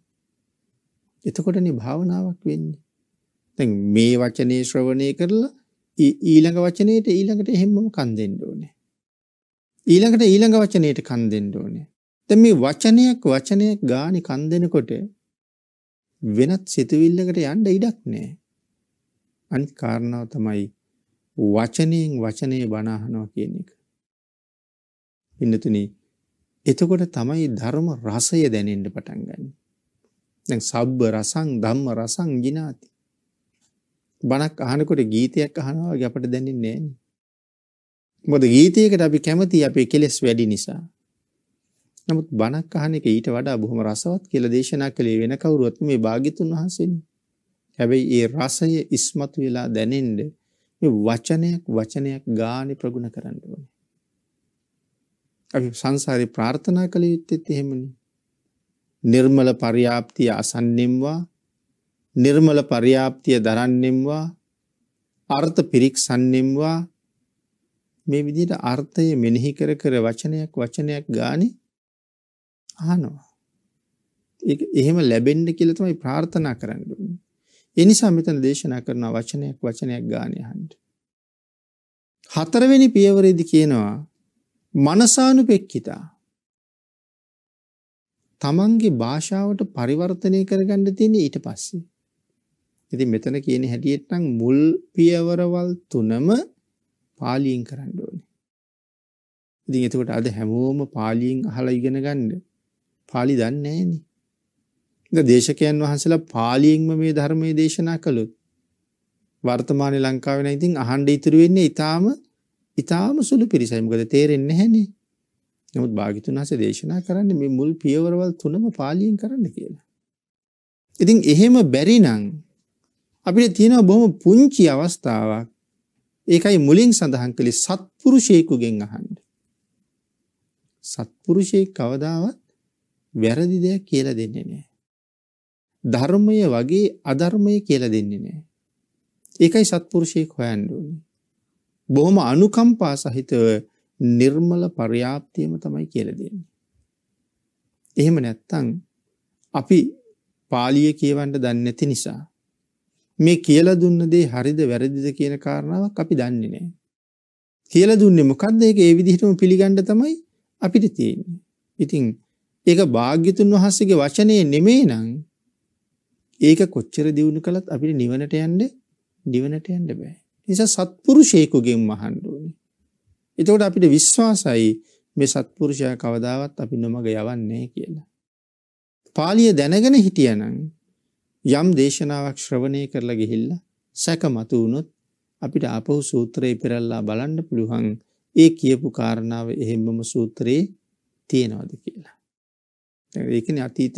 එතකොටනේ භාවනාවක් වෙන්නේ. දැන් මේ වචනේ ශ්‍රවණය කරලා ඊළඟ වචනේට ඊළඟට එහෙම්මම කන් දෙන්න ඕනේ. ඊළඟට ඊළඟ වචනේට කන් දෙන්න ඕනේ. දැන් මේ වචනයක් වචනයක් ගානේ කන් දෙනකොට වෙනත් සිතුවිල්ලකට යන්න ඉඩක් නැහැ. අනිත් කාරණාව තමයි වචනයෙන් වචනේ බණ අහනවා කියන එක. පින්නතුනි එතකොට තමයි ධර්ම රසය දැනෙන්න පටන් ගන්න. දැන් සබ්බ රසං ධම්ම රසං ගිනාති. බණක් අහනකොට ගීතයක් අහනවා වගේ අපට දැනෙන්නේ නැහැ. මොකද ගීතයකට අපි කැමති අපේ කෙලෙස් වැඩි නිසා. නමුත් බණක් අහන එක ඊට වඩා බොහොම රසවත් කියලා දේශනා කළේ වෙන කවුරුවත් මේ භාග්‍යතුන් වහන්සේනේ. හැබැයි ඒ රසය ඉස්මතු වෙලා දැනෙන්න මේ වචනයක් වචනයක් ගානේ ප්‍රගුණ කරන්න ඕනේ. අපි සංසාරය ප්‍රාර්ථනා කළ යුත්තෙත් එහෙමනි. නිර්මල පරි්‍යාප්තිය අසන්නෙම්වා නිර්මල පරි්‍යාප්තිය දරන්නෙම්වා අර්ථ පිරික් සන්නෙම්වා මේ විදිට අර්ථය මෙනෙහි කර කර වචනයක් වචනයක් ගානි ආනවා. එහෙම ලැබෙන්ඩ කියලතමයි ප්‍රාර්ථනා කරන්නඩුවන්න. එනිසා මෙතන දේශනා කරන වචනයක් වචනයක් ගානයහන්ට. හතරවෙනි පියවරේදි කියනවා මනසානුපෙක්කිතා තමන්ගේ භාෂාවට පරිවර්තනය කරගන්න තියෙන ඊට පස්සේ ඉතින් මෙතන කියන හැටියට නම් මුල් පියවරවල් තුනම පාලියෙන් කරන්න ඕනේ. ඉතින් එතකොට අද හැමෝම පාලියෙන් අහලා ඉගෙන ගන්න පාලි දන්නේ නැහෙනේ. ඉතින් දේශකයන් වහන්සේලා පාලියෙන්ම මේ ධර්මයේ දේශනා කළොත් වර්තමාන ලංකාවේ නම් ඉතින් අහන්න ඉතුරු වෙන්නේ ඊටාම ඉතාම සුළු පිරිසයි. මොකද තේරෙන්නේ නැහනේ. නමුත් භාග්‍යතුන් වහන්සේ දේශනා කරන්නේ මේ මුල් පියවරවල් තුනම පාලියෙන් කරන්න කියලා. ඉතින් එහෙම බැරි නම් අපිට තියෙන බොහොම පුංචි අවස්ථාවක්. ඒකයි මුලින් සඳහන් කළේ සත්පුරුෂයෙකුගෙන් අහන්න. සත්පුරුෂයෙක් කවදාවත් වැරදි දෙයක් කියලා දෙන්නේ නැහැ. ධර්මය වගේ අධර්මය කියලා දෙන්නේ නැහැ. ඒකයි සත්පුරුෂයෙක් හොයන්න ඕනේ. බොහොම අනුකම්පා සහිතව නිර්මල පර්යාප්තියම තමයි කියලදන්නේ. එහෙම නැත්තං අපි පාලිය කියවන්ට දන්නැති නිසා. මේ කියල දුන්න දේ හරිද වැරදිද කියන කාරණාවක් අපි දන්නේ නෑ. කියල දුන්නේ මොකක්ද ඒක ඒ විදිහටම පිළිගණ්ඩ තමයි අපිට තියෙන්නේ. ඉතිං ඒක භාග්‍යතුන් වහන්සගේ වචනය නෙමේ නං ඒක කොච්චර දියුණු කළත් අපිට නිවනට යන්ඩ නිවනට යන්ඩ බෑ. නිසා සත්පුරුෂයෙකුගෙන් අහන්න ඕනේ. එතකොට අපිට විශ්වාසයි මේ සත්පුරුෂයා කවදාවත් අපි නොමග යවන්නේ කියලා. පාලිය දැනගෙන හිටියනම් යම් දේශනාවක් ශ්‍රවණය කරලා ගිහිල්ලා සැක මතු වුණොත් අපිට අපහු සූත්‍රයේ පෙරල්ලා බලන්න පුළුවන් ඒ කියපු කාරණාව එහෙම්මම සූත්‍රයේ තියෙනවද කියලා. ඒකනේ අතීත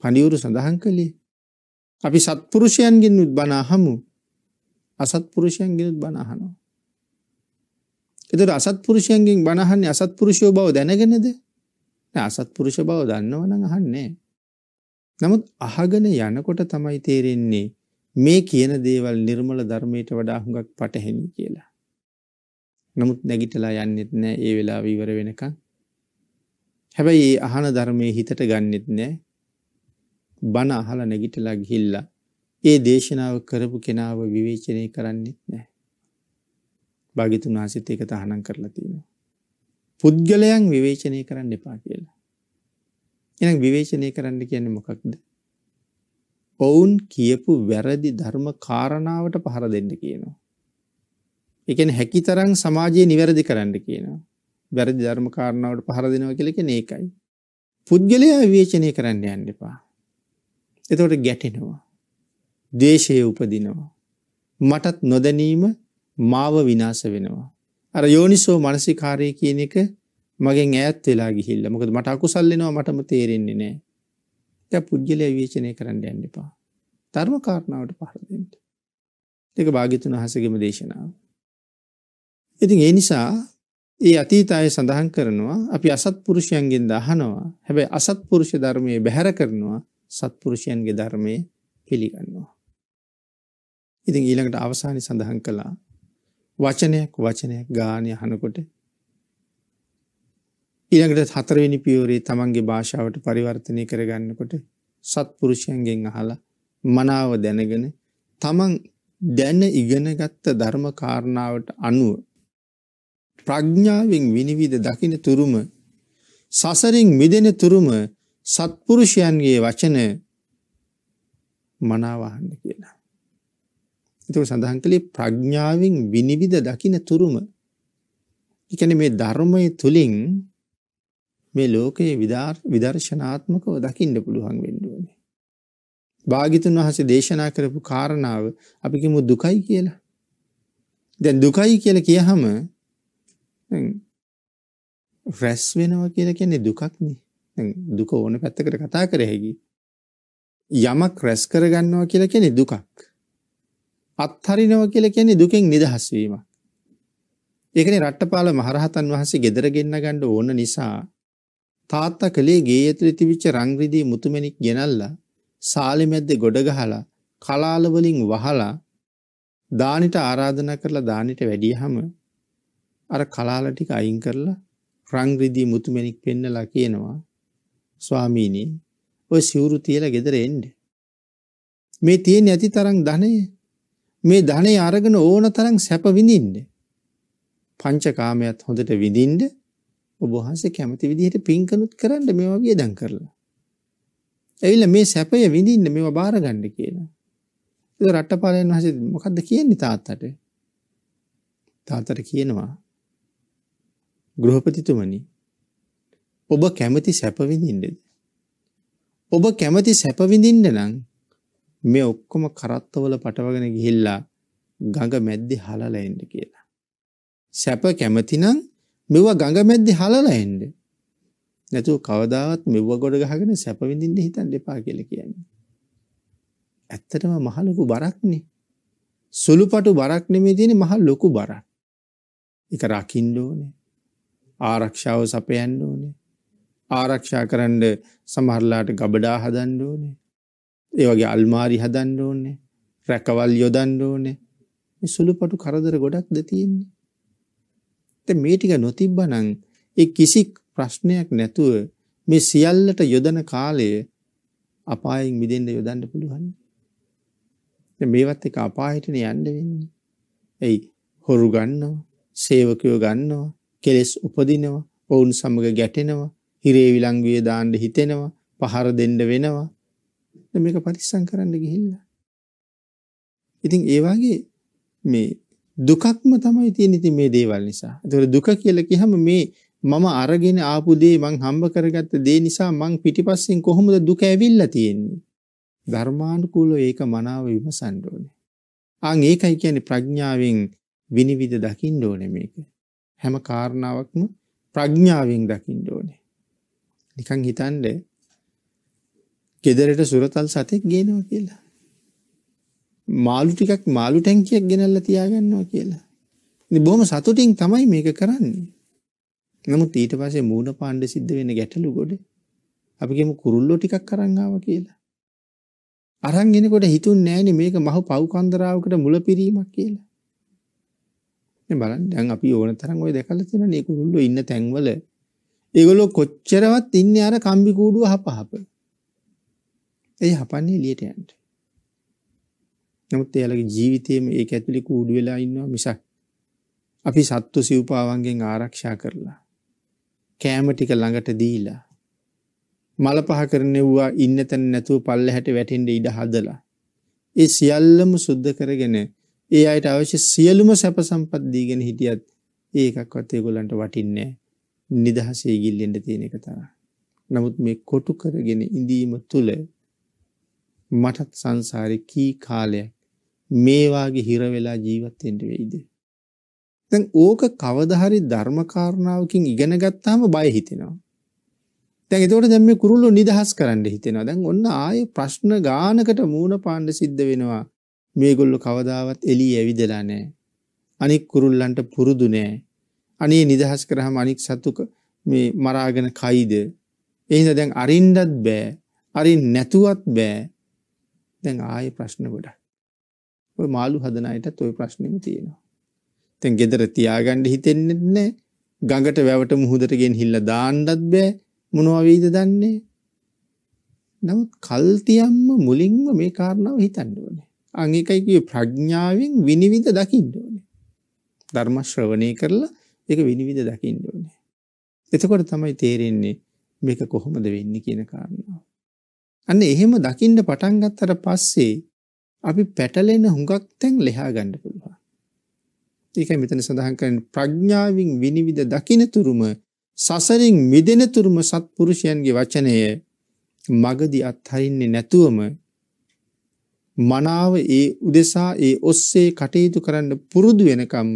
පණිවුරු සඳහන් කළේ. අපි සත්පුරුෂයන්ගෙන් උත්බන අහමු අසත්පුරුෂයන්ගෙනුත් බණහනවා. එතට අසත්පුරුෂයන්ගෙන් බණහන්නේ අසත්පුරුෂයෝ බව දැනගෙනද අසත්පුරුෂ බව දන්නවන අහන්නේ. නමුත් අහගෙන යනකොට තමයි තේරෙන්නේ මේ කියන දේවල් නිර්මල ධර්මයට වඩා හුඟක් පටහැනි කියලා. නමුත් නැගිටලා යන්නෙත් නෑ ඒ වෙලා වීවර වෙනකං. හැබැයි ඒ අහන ධර්මය හිතට ගන්නෙත් නෑ බණ අහල නැගිටලා ගිහිල්ලා ඒ දේශනාව කරපු කෙනාව විවේචනය කරන්නෙත් නෑ. භාගිතුන් වහසිත එක තහනම් කරලා තියෙනවා. පුද්ගලයන් විවේචනය කරන්න එපා කියලා. එනම් විවේචනය කරන්න කියන්නේ මොකක්ද. ඔවුන් කියපු වැරදි ධර්ම කාරණාවට පහර දෙන්න කියනවා. එකෙන් හැකි තරං සමාජයේ නිවැරදි කරන්න කියනවා. වැරදි ධර්ම කාරණාවට පහර දෙනවා කියලක නේකයි. පුද්ගලයා විවේචනය කරන්න යන්න එපා. එතවට ගැටෙනවා. දේශය උපදිනවා. මටත් නොදැනීම මාව විනාස වෙනවා. අර යෝනිසෝ මනසිකාරය කියන එක මගෙන් ඇත් වෙලා ගිහිල්ල මොකද මට අකුසල්ලෙනවා මටම තේරෙන්නේ නෑ. ය පුද්ගලය විවේචනය කරන්න ඇන්නිපා. ධර්ම කාරණාවට පහරදට. එක භාගිතුන් හසගම දේශනාව. ඉතින් ඒ නිසා ඒ අතීතාය සඳහන් කරනවා අපි අසත්පුරුෂයන්ගෙන් දහනවා හැබැයි අසත්පුරුෂ ධර්මය බැහැර කරනවා සත්පුරුෂයන්ගේ ධර්මය පිළිගන්නවා. ඉතින් ඊළඟට අවසානි සඳහන් කළා වචනයක් වචනයක් ගානය හනකොට ඊළඟට හතරවෙනි පියවරේ තමන්ගේ භාෂාවට පරිවර්තනය කරගන්නකොට සත්පුරුෂයන්ගෙන් අහලා මනාව දැනගෙන තමන් දැන ඉගෙනගත්ත ධර්ම කාරණාවට අනුව ප්‍රඥාවෙන් විනිවිධ දකින තුරුම සසරින් මිදෙන තුරුම සත්පුරුෂයන්ගේ වචන මනාවහන්න කියලා. එතකොට සඳහන් කළේ ප්‍රඥාවෙන් විනිවිද දකින තුරුම. ඒ මේ ධර්මයේ තුලින් මේ ලෝකයේ විදර්ශනාත්මකව දකින්න පුළුවන් වෙන්න ඕනේ. භාග්‍යතුන් වහන්සේ දේශනා කරපු කාරණාව අපි කිමු දුකයි කියලා. දැන් දුකයි කියලා කියහම රැස් වෙනවා කියලා කියන්නේ දුකක් නේ. දුක ඕන පැත්තකට කතා කර හැකි. යමක් රැස් කරගන්නවා කියලා කියන්නේ දුකක්. අත්හරිනව කියලා කියන්නේ දුකෙන් නිදහස් වීම. ඒකනේ රට්ටපාල මහරහතන් වහන්සේ ගෙදර ගෙන්න ගන්න ඕන නිසා තාත්තා කලේ ගේ ඇතුලේ තිබිච්ච රන් රිදී මුතුමැණික් ගෙනල්ලා සාලෙ මැද්දේ ගොඩ ගහලා කලාල වලින් වහලා දානිට ආරාධනා කරලා දානිට වැඩියහම අර කලාල ටික අයින් කරලා රන් රිදී මුතුමැණික් පෙන්නලා කියනවා ස්වාමීනි ඔය සිවුරු තියලා ගෙදර එන්න මේ තියෙන ඇති තරම් ධනෙ මේ ධනෙ අරගෙන ඕන තරම් සැප විඳින්න. පංචකාමයට හොඳට විඳින්න ඔබ වහන්සේ කැමති විදිහට පින්කනුත් කරන්න මේවා වියදම් කරලා. එවිල මේ සැපය විඳින්න මේවා බාර ගන්න කියලා. ඒක රට්ටපාලයන් වහන්සේ මොකද්ද කියන්නේ තාත්තට? තාත්තට කියනවා ගෘහපතිතුමනි ඔබ කැමති සැප විඳින්නද? ඔබ කැමති සැප විඳින්න නම් මේ ඔක්කොම කරත්තවල පටවගෙන ගිහිල්ලා ගඟ මැද්දේ හලලා එන්න කියලා. සැප කැමතිනම් මෙව ගඟ මැද්දේ හලලා එන්න. නැතුව කවදාවත් මෙව ගොඩ ගහගෙන සැප විඳින්න හිතන්න එපා කියලා කියන්නේ. ඇත්තටම මහ ලොකු බරක්නේ. සුළුපටු බරක් නෙමෙයි තියෙන්නේ මහ ලොකු බරක්. ඒක රකින්න ඕනේ. ආරක්ෂාව සපයන්න ඕනේ. ආරක්ෂා කරන්න සමහරලාට ගබඩා හදන්න ඕනේ. ඒ වගේ අල්මාරි හදන්න ඕනේ. රැකවල් යොදන්න ඕනේ. මේ සුළුපටු කරදර ගොඩක්ද තියෙන්නේ. දැන් මේ ටික නොතිබ්බනම් ඒ කිසි ප්‍රශ්නයක් නැතුව මේ සියල්ලට යොදන කාලය අපායෙන් මිදෙන්න යොදන්න පුළුවන්. දැන් මේවත් එක අපායටනේ යන්න වෙන්නේ. එයි හොරු ගන්නවා, සේවකයෝ ගන්නවා, කෙලස් උපදිනවා, ඔවුන් සමග ගැටෙනවා, හිරේ විලංගුවේ දාන්න හිතෙනවා, පහර දෙන්න වෙනවා. මේක පරිස්සම් කරන්න ගිහිල්ලා. ඉතින් ඒ වගේ මේ දුකක්ම තමයි තියෙන ඉතින් මේ දේවල් නිසා. ඒතකොට දුක කියලා කියහම මේ මම අරගෙන ආපු දේ මං හම්බ කරගත්ත දේ නිසා මං පිටිපස්සෙන් කොහොමද දුක ඇවිල්ලා තියෙන්නේ? ධර්මානුකූලව ඒක මනාව විමසන්න ඕනේ. ආන් ඒකයි කියන්නේ ප්‍රඥාවෙන් විනිවිද දකින්න ඕනේ මේක. හැම කාරණාවක්ම ප්‍රඥාවෙන් දකින්න ඕනේ. නිකන් හිතන්නේ ගෙදරට සුරතල් සතෙක් ගේනවා කියලා. මාළු ටිකක් මාළු ටැංකියක් ගෙනල්ලා තියාගන්නවා කියලා. ඉතින් බොහොම සතුටින් තමයි මේක කරන්නේ. නමුත් ඊට පස්සේ මූණ පාණ්ඩ සිද්ධ වෙන ගැටලු ගොඩ අපි කියමු කුරුල්ලෝ ටිකක් අරන් ආවා කියලා. අරන් එනකොට හිතුන්නේ නෑනේ මේක මහ පව් කන්දරාවකට මුලපිරීමක් කියලා. මේ බලන්න දැන් අපි ඕන තරම් ওই දැකලා තියෙනනේ කුරුල්ලෝ ඉන්න තැන්වල ඒගොල්ලෝ කොච්චරවත් ඉන්නේ අර කම්බි කූඩුව හපහප. ඒ හපන්නේ එළියට යන්න. නමුත් එයාලගේ ජීවිතේම ඒක ඇතුලේ කූඩු වෙලා ඉන්නවා මිසක් අපි සත්තු සිව්පාවන්ගෙන් ආරක්ෂා කරලා කෑම ටික ළඟට දීලා මල පහ කරනෙව්වා ඉන්න තැන නැතුව පල්ලෙහැට වැටෙන්න ඉඩ හදලා ඒ සියල්ලම සුද්ධ කරගෙන ඒ අයට අවශ්‍ය සියලුම සැප සම්පත් දීගෙන හිටියත් ඒකක්වත් ඒගොල්ලන්ට වටින්නේ නිදහසේ ගිල්ලෙන්න තියෙන එක තමයි. නමුත් මේ කොටු කරගෙන ඉඳීම තුල මටත් සංසාරේ කී කාලයක් මේ වාගේ හිර වෙලා ජීවත් වෙන්න වෙයිද? දැන් ඕක කවදා හරි ධර්ම කාරණාවකින් ඉගෙන ගත්තාම බය හිතෙනවා. දැන් එතකොට දැන් මේ කුරුල්ලෝ නිදහස් කරන්න හිතෙනවා. දැන් ඔන්න ආයේ ප්‍රශ්න ගානකට මූණ පාන්න සිද්ධ වෙනවා. මේගොල්ලෝ කවදාවත් එළිය ඇවිදලා නැහැ. අනික් කුරුල්ලන්ට පුරුදු නෑ. අනේ නිදහස් කරහම අනික් සතුක මේ මරාගෙන කයිද. එහෙනම් දැන් අරින්නත් බෑ. අරින් නැතුවත් බෑ. දැන් ආයේ ප්‍රශ්න ගොඩක්. ඔය මාළු හදන අයටත් ওই ප්‍රශ්නෙම තියෙනවා. දැන් gedara තියාගන්න හිතෙන්නේ නැහැ. ගඟට වැවට මුහුදට ගෙනහිල්ලා දාන්නත් බෑ. මොනවා වෙයිද දන්නේ. නමුත් කල්තියම්ම මුලින්ම මේ කාරණාව හිතන්න ඕනේ. අන් එකයි කියේ ප්‍රඥාවෙන් විනිවිද දකින්න ඕනේ. ධර්ම ශ්‍රවණය කරලා ඒක විනිවිද දකින්න ඕනේ. එතකොට තමයි තේරෙන්නේ මේක කොහොමද වෙන්නේ කියන කාරණාව. අන්න එහෙම දකින්න පටන් ගත්තට පස්සේ අපි පැටලෙන හුඟක් තැන් ලෙහා ගන්න පුළුවන්. ඒකයි මෙතන සඳහන් කරන්නේ ප්‍රඥාවෙන් විනිවිද දකින තුරුම සසරින් මිදෙන තුරුම සත්පුරුෂයන්ගේ වචනය මගදී අත්හරින්නේ නැතුවම මනාව ඒ උදෙසා ඒ ඔස්සේ කටයුතු කරන්න පුරුදු වෙනකම්ම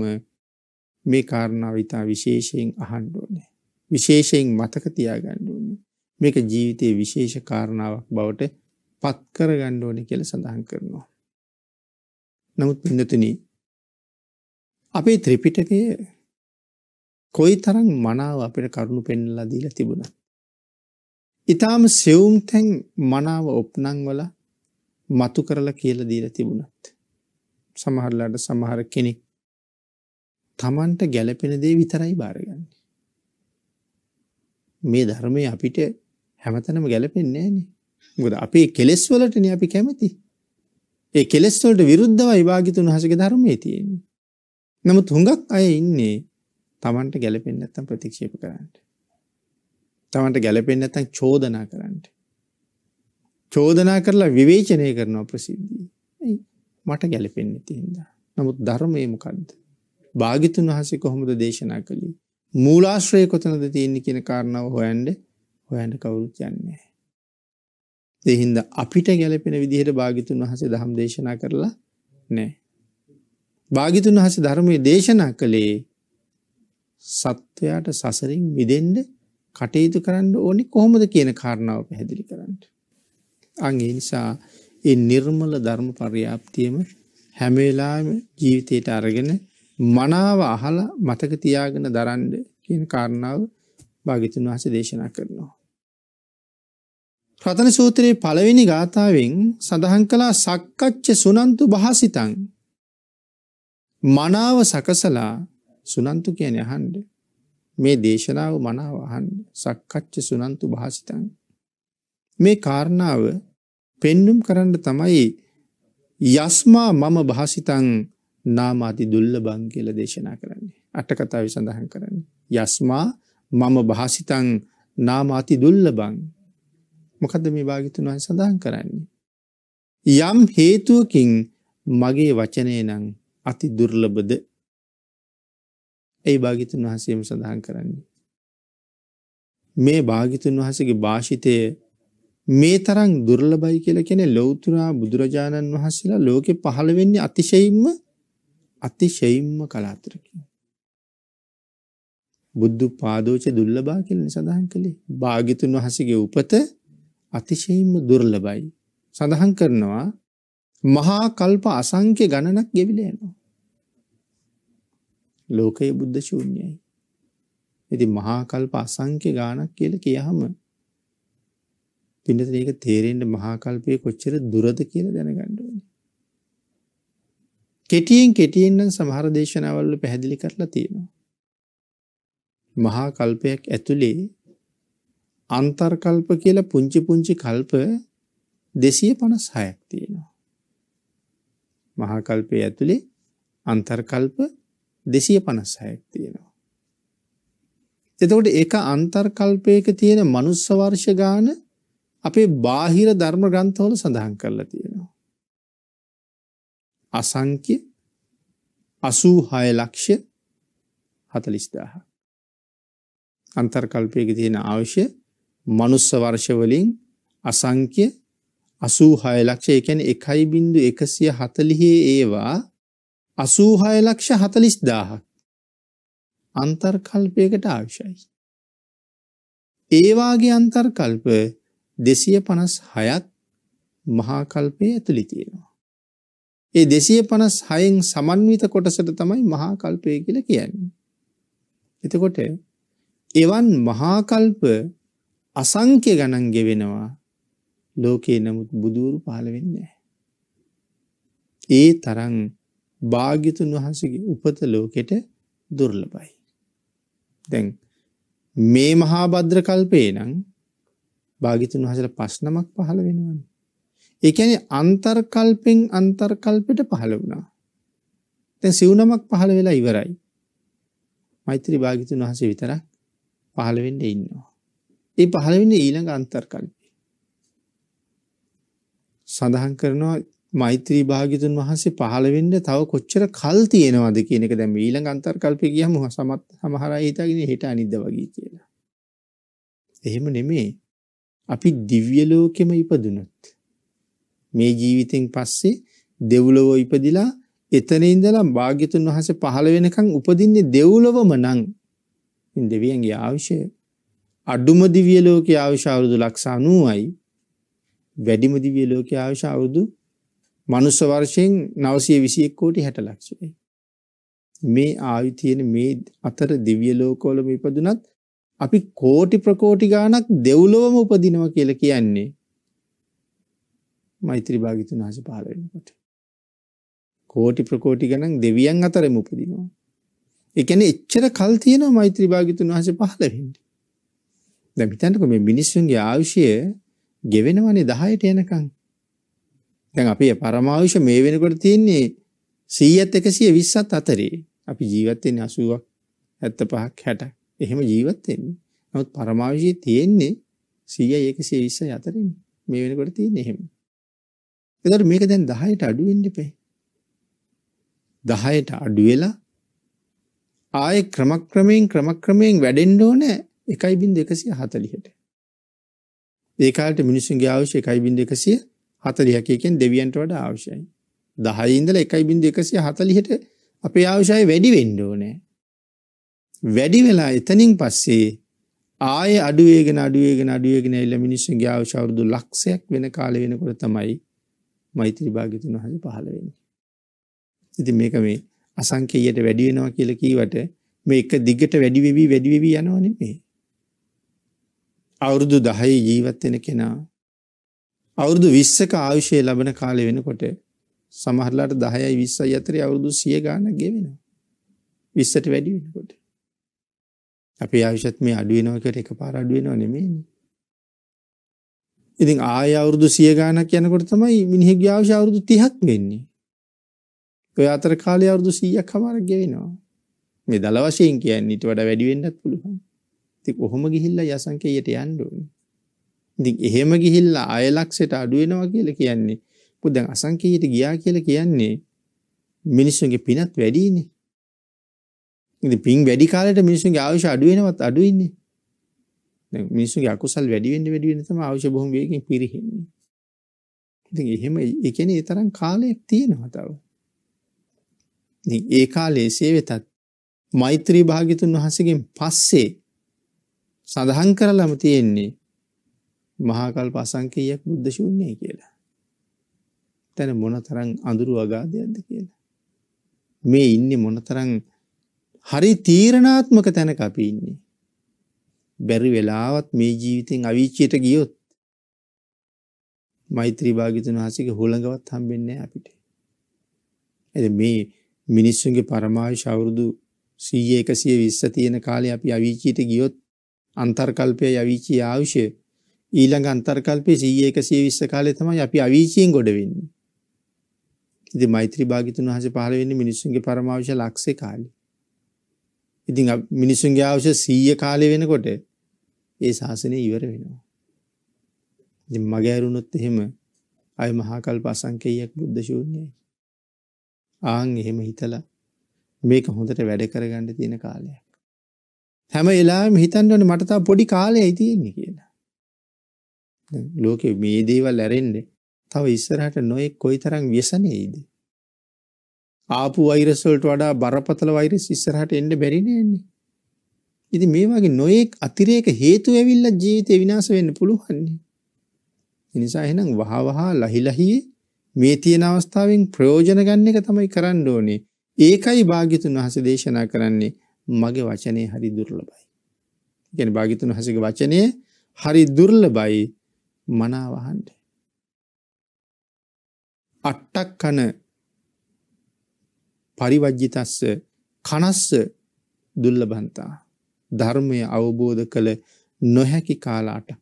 මේ කාරණාව ඉතා විශේෂයෙන් අහන්න ඕනේ. විශේෂයෙන් මතක තියාගන්න ඕනේ. මේක ජීවිතයේ විශේෂ කාරණාවක් බවට පත් කරගන්න ඕනේ කියලා සඳහන් කරනවා. නමුත් පින්නතුනි අපේ ත්‍රිපිටකය කොයිතරම් මනාව අපිට කරුණු පෙන්වලා දීලා තිබුණා. ඊටාම සෙවුම් තැන් මනාව ඔප්නම් වල මතු කරලා කියලා දීලා තිබුණත් සමහරලාට සමහර කෙනෙක් Tamanට ගැළපෙන දේ විතරයි බාරගන්නේ. මේ ධර්මය අපිට හැමතැනම ගැලපෙන්නේ නැහැ මොකද අපේ කෙලෙස් වලටනේ අපි කැමති. ඒ කෙලෙස් වලට විරුද්ධවයි භාග්‍යතුන් හසගේ ධර්මයේ තියෙන්නේ. නමුත් හුඟක් අය ඉන්නේ Tamanට ගැලපෙන්නේ නැත්තම් ප්‍රතික්ෂේප කරන්න. Tamanට ගැලපෙන්නේ නැත්තම් චෝදනා කරන්න. චෝදනා කරලා විවේචනය කරනවා ප්‍රසිද්ධිය. එයි මට ගැලපෙන්නේ තියෙනවා. නමුත් ධර්මයේ මොකද්ද? භාග්‍යතුන් හසේ කොහොමද දේශනා කළේ? මූලාශ්‍රය කොතනද තියෙන්නේ කියන කාරණාව හොයන්නේ හොයන්ට කවුරුත් යන්නේ. දෙහින්ද අපිට ගැලපෙන විදිහට භාගිතුන් වහසේ දහම් දේශනා කරලා නෑ. භාගිතුන් වහස ධර්මය දේශනා කළේ සත්වයාට සසරින් මිදෙන්ඩ කටයුතු කරන්න ඕනි කොහොමද කියන කාරණාව පැහැදිලි කරන්න. අගේ නිසා ඒ නිර්මල ධර්ම පරියාප්තියම හැමවෙලාම ජීවිතයට අරගෙන මනාව අහල මතක තියාගෙන දරන්ඩ කියන කාරණාව භාගිතුන් වහස දේශනා කරනවා. ප්‍රථන සූත්‍රයේ පළවෙනි ගාථාවෙන් සඳහන් කළා සක්කච්ච සුනන්තු භාසිතං මනාව සකසලා සුනන්තු කියන අහන්ඩ මේ දේශනාව මනාව අහන් සක්කච්ච සුනන්තු භාසිතන් මේ කාරණාව පෙන්නුම් කරන්න තමයි යස්මා මම භාසිතං නාමාති දුල්ල බං කියල දේශනා කරන්නේ අටකතාව සඳහන් කරන්නේ යස්මා මම භාසිතං නාමාති දුල්ල බං මොකද මේ භාගිතුන් වහන් සඳහන් කරන්නේ. යම් හේතුවකින් මගේ වචනය නං අති දුර්ලබද ඒ භාගිතුන් වහසේම සඳහන් කරන්නේ. මේ භාගිතුන් වහසගේ භාෂිතය මේ තරං දුර්ලබයි කියල කෙන ලොවතුරා බුදුරජාණන් වහන්සේලා ලෝකෙ පහළවෙන්නේ අතිශයිම්ම අතිශයිම්ම කලාතරකින්. බුද්ධ පාදෝච දුල්ලබා කියලන සඳහන් කළේ භාගිතුන් වහසගේ උපත අතිශයින්ම දුර්ලබයි. සඳහන් කරනවා මහා කල්ප අසංක්‍ය ගණනක් ගෙවිලා යනවා. ලෝකයේ බුද්ධ ශූන්‍යයි. ඉතින් මහා කල්ප අසංක්‍ය ගානක් කියලා කියහම පින්නතර ඒක තේරෙන්න මහා කල්පයේ කොච්චර දුරද කියලා දැනගන්න ඕනේ. කෙටියෙන් කෙටියෙන් නම් සමහර දේශනාවල් පැහැදිලි කරලා තියෙනවා. මහා කල්පයක් ඇතුලේ අන්තර්කල්ප කියලා පුංචි පුංචි කල්ප දෙසිය පනස් හයක් තියෙනවා. මහාකල්පය ඇතුළේ අන්තර්කල්ප දෙසිය පනස් හයක් තියෙනවා. එතකොට ඒක අන්තර්කල්පයක තියෙන මනුස්ස වර්ෂ ගාන අපේ බාහිර ධර්ම ග්‍රන්ථවල සඳහන් කරලා තියෙනවා. අසංක්‍ය අසූ හය ලක්ෂ හතලිස්දාහ. අන්තර්කල්පයක තියෙන අවශ්‍ය මනුස්ස වර්ෂවලින් අසංක්‍ය අසූහය ලක්ෂ එකැන එකයි බින්දු එකසිය හතලිහේ ඒවා අසූහය ලක්ෂ හතලිස් දාහක් අන්තර්කල්පයකට ආවිශයි. ඒවාගේ අන්තර්කල්ප දෙසිය පනස් හයත් මහාකල්පය ඇතුළි තියෙනවා. ඒ දෙසිය පනස් හයෙන් සමන්විත කොටසට තමයි මහාකල්පය කියල කියන්නේ. එතකොට එවන් මහාකල්ප අසංක්‍ය ගණන් ගෙවෙනවා ලෝකේ නමුත් බුදුවරු පහළවෙන්නේ. ඒ තරන් භාගිතුන් වහන්සගේ උපත ලෝකෙට දුර්ලබයි. දැන් මේ මහා බද්‍ර කල්පේ නං භාගිතුන් වහසල පස්්නමක් පහළ වෙනවන්. එකන අන්තර්කල්පෙන් අන්තර්කල්පෙට පහළ වුණා. තැන් සිව්නමක් පහළ වෙලා ඉවරයි. මෛත්‍රී භාගිතුන් වහසේ විතර පහළවෙඩ ඉන්නවා. ඒ පහළ වෙන්නේ ඊළඟ අන්තර්කල්පය. සඳහන් කරනවා මෛත්‍රී භාග්‍යතුන් වහන්සේ පහළ වෙන්න තව කොච්චර කල් තියෙනවද කියන එක දැන් ඊළඟ අන්තර්කල්පය ගියම සමත් සමහර අය හිතාගෙන හෙට අනිද්ද වගේ කියලා. එහෙම නෙමෙයි. අපි දිව්‍ය ලෝකෙම ඉපදුනොත් මේ ජීවිතෙන් පස්සේ දෙව්ලොව ඉපදිලා එතන ඉඳලා භාග්‍යතුන් වහන්සේ පහළ වෙනකන් උපදින්නේ දෙව්ලොවම නම්. ඉතින් දෙවියන්ගේ ආශය අඩුම දිවිය ලෝක ආවිශ අවුරුදු ලක්ෂ අනුවයි වැඩිම දිවිය ලෝක ආවිශ අවුරුදු මනුස්ස වර්ෂයෙන් නවසය විසියෙක් කෝටි හැට ලක්ෂයි. මේ ආයු තියෙන මේ අතර දිවිය ලෝකෝලම ඉපදුනත් අපි කෝටි ප්‍රකෝටි ගානක් දෙව්ලොවම උපදිනව කියල කියන්නේ මෛත්‍රී භාගිතුන් හස පහලවෙනකොට. කෝටි ප්‍රකෝටි ගනන් දෙවියන් අතරම උපදිනවා. එකන එච්චර කල් තියෙන මෛත්‍රී භාගිතුන් වහස පහලවෙට. දැන් හිතන්නකෝ මේ මිනිස්සුන්ගේ ආයුෂය ගෙවෙනවනේ 10ට යනකම්. දැන් අපේ පරමායුෂ මේ වෙනකොට තියෙන්නේ 100ත් 120ත් අතරේ. අපි ජීවත් වෙන්නේ 80ක් 75ක් 60ක්. එහෙම ජීවත් වෙන්නේ. නමුත් පරමායුෂය තියෙන්නේ 100යි 120යි අතරේ. මේ වෙනකොට තියෙන්නේ එහෙම. ඒතර මේක දැන් 10ට අඩු වෙන්න ඉපේ. 10ට අඩු වෙලා ආයේ ක්‍රමක්‍රමයෙන් ක්‍රමක්‍රමයෙන් වැඩෙන්න ඕනේ එකයි බින් දෙකසිය හතලිහට. ඒකාට මිනිසුන්ගේ අවශ්‍ය එකයි බින් දෙකසිය හතලිහකයකෙන් දෙවියන්ට වඩ අවශ්‍යයි. දහයිඉදල එකයි බින් දෙකසිය හතලිහට අපේ අවශ්‍යය වැඩි වෙන්ඩෝනෑ. වැඩි වෙලා එතනින් පස්සේ ආය අඩුවේගෙන අඩුවේගෙන අඩුවගෙන එල්ල මිනිස්සුන්ගේ අවශවරුදු ලක්ෂයක් වෙන කාල වෙනකොට තමයි මෛත්‍රී භාගිතුන් හස පහළ වෙන. ඉති මේක මේ අසංකයට වැඩිවෙනවා කියලකීවට මේ එක දිගට වැඩිවෙවී වැඩිවෙවී යනවන මේ අවුරුදු දහයේ ජීවත් වෙන කෙනා අවුරුදු විස්සක ආයුෂය ලබන කාලය වෙනකොට සමහරලාට දහයයි විස්සයි අතරේ අවුරුදු සිය ගානක් ගෙවෙනවා. විස්සට වැඩි වෙනකොට. අපි ආයුෂත් මේ අඩුවෙනවකට එක පාර අඩුවෙනවා නෙමෙයි. ඉතින් ආය අවුරුදු සිය ගානක් යනකොට තමයි මිනිහෙක්ගේ ආයුෂ අවුරුදු 30ක් වෙන්නේ. ඔය අතර කාලේ අවුරුදු 100ක් හමාරක් ගෙවෙනවා. මේ දල වශයෙන් කියන්නේ ඊට වඩා වැඩි වෙන්නත් පුළුවන්. ඉතින් කොහොම ගිහිල්ලා යසංකේයයට යන්න ඕනේ. ඉතින් එහෙම ගිහිල්ලා අය ලක්ෂයට අඩු වෙනවා කියලා කියන්නේ පොද දැන් අසංකේයයට ගියා කියලා කියන්නේ මිනිස්සුන්ගේ පිනත් වැඩිනේ. ඉතින් පින් වැඩි කාලයට මිනිස්සුන්ගේ ආයුෂ අඩු වෙනවත් අඩු වෙන්නේ. දැන් මිනිස්සුන්ගේ අකුසල් වැඩි වෙන්න වැඩි වෙන්න තමයි ආයුෂ බොහොම වේගෙන් පිරෙන්නේ. ඉතින් එහෙම ඒ කියන්නේ ඒ තරම් කාලයක් තියෙනවා තව. ඉතින් ඒ කාලයේ සේවිතත් මෛත්‍රී භාග්‍යතුන් වහන්සේගෙන් පස්සේ සඳහන් කරලම තියෙන්නේ මහාකල්ප අසංකීයක් බුද්ධ ශූන්‍යයි කියලා. තැන මොන තරං අඳුරු අගාධයක්ද කියලා. මේ ඉන්නේ මොන තරං හරි තීරණාත්මක තැන අපි ඉන්නේ. බැරි වෙලාවත් මේ ජීවිතෙන් අවීචයට ගියොත් මෛත්‍රී භාගිතුන් වහන්සේගේ හොළඟවත් හම්බෙන්නේ අපිට. එද මේ මිනිස්සුන්ගේ පරමායු අවුරුදු 100 120 තියෙන කාලේ අපි අවීචයට ගියොත් අන්තර්කල්පය යවිචී ආවුෂය ඊළඟ අන්තර්කල්පය සීය එකසිය විස්ස කාලය තමයි අපි අවීචයෙන් ගොඩවෙන්න. ඉති මෛත්‍රී භාගිතුන් වහස පහලවෙන්න මිනිස්සුන්ගේ පරමාවශ ලක්ෂේ කාලි. ඉතින් මිනිසුන්ගේ අවශ්‍ය සීය කාලය වෙනකොට ඒ ශාසනය ඉවර වෙනවා. මගේ ඇරුණොත් එහෙම අය මහාකල්ප අසංකේයක් බුද්ධ ශූන්‍යයි. ආන් එහෙම හිතලා මේක හොඳට වැඩ කරගන්න තියෙන කාලයක්. හැම වෙලාවෙම හිතන්න ඕනේ මට තව පොඩි කාලයයි තියෙන්නේ කියලා. දැන් ලෝකේ මේ දේවල් ඇරෙන්නේ තව ඉස්සරහට නොයෙක් කොයිතරම් ව්‍යසනයේද? ආපු වෛරස් වලට වඩා බරපතල වෛරස් ඉස්සරහට එන්න බැරි නෑනේ. ඉතින් මේ වගේ නොයෙක් අතිරේක හේතු ඇවිල්ලා ජීවිතේ විනාශ වෙන්න පුළුවන්. ඒ නිසා එහෙනම් වහවහ ලහිලහියේ මේ තියෙන අවස්ථාවෙන් ප්‍රයෝජන ගන්න එක තමයි කරන්න ඕනේ. ඒකයි භාග්‍යතුන් වහන්සේ දේශනා කරන්නේ. මගේ වචනය හරි දුර්ලබයි. ගැන භාගිතුන් හසක වචනය හරි දුර්ලබයි මනාවහන්ට. අට්ටක් කන පරිවජ්ජිතස්ස කනස්ස දුල්ලබන්තා ධර්මය අවබෝධ කළ නොහැකි කාලාටක්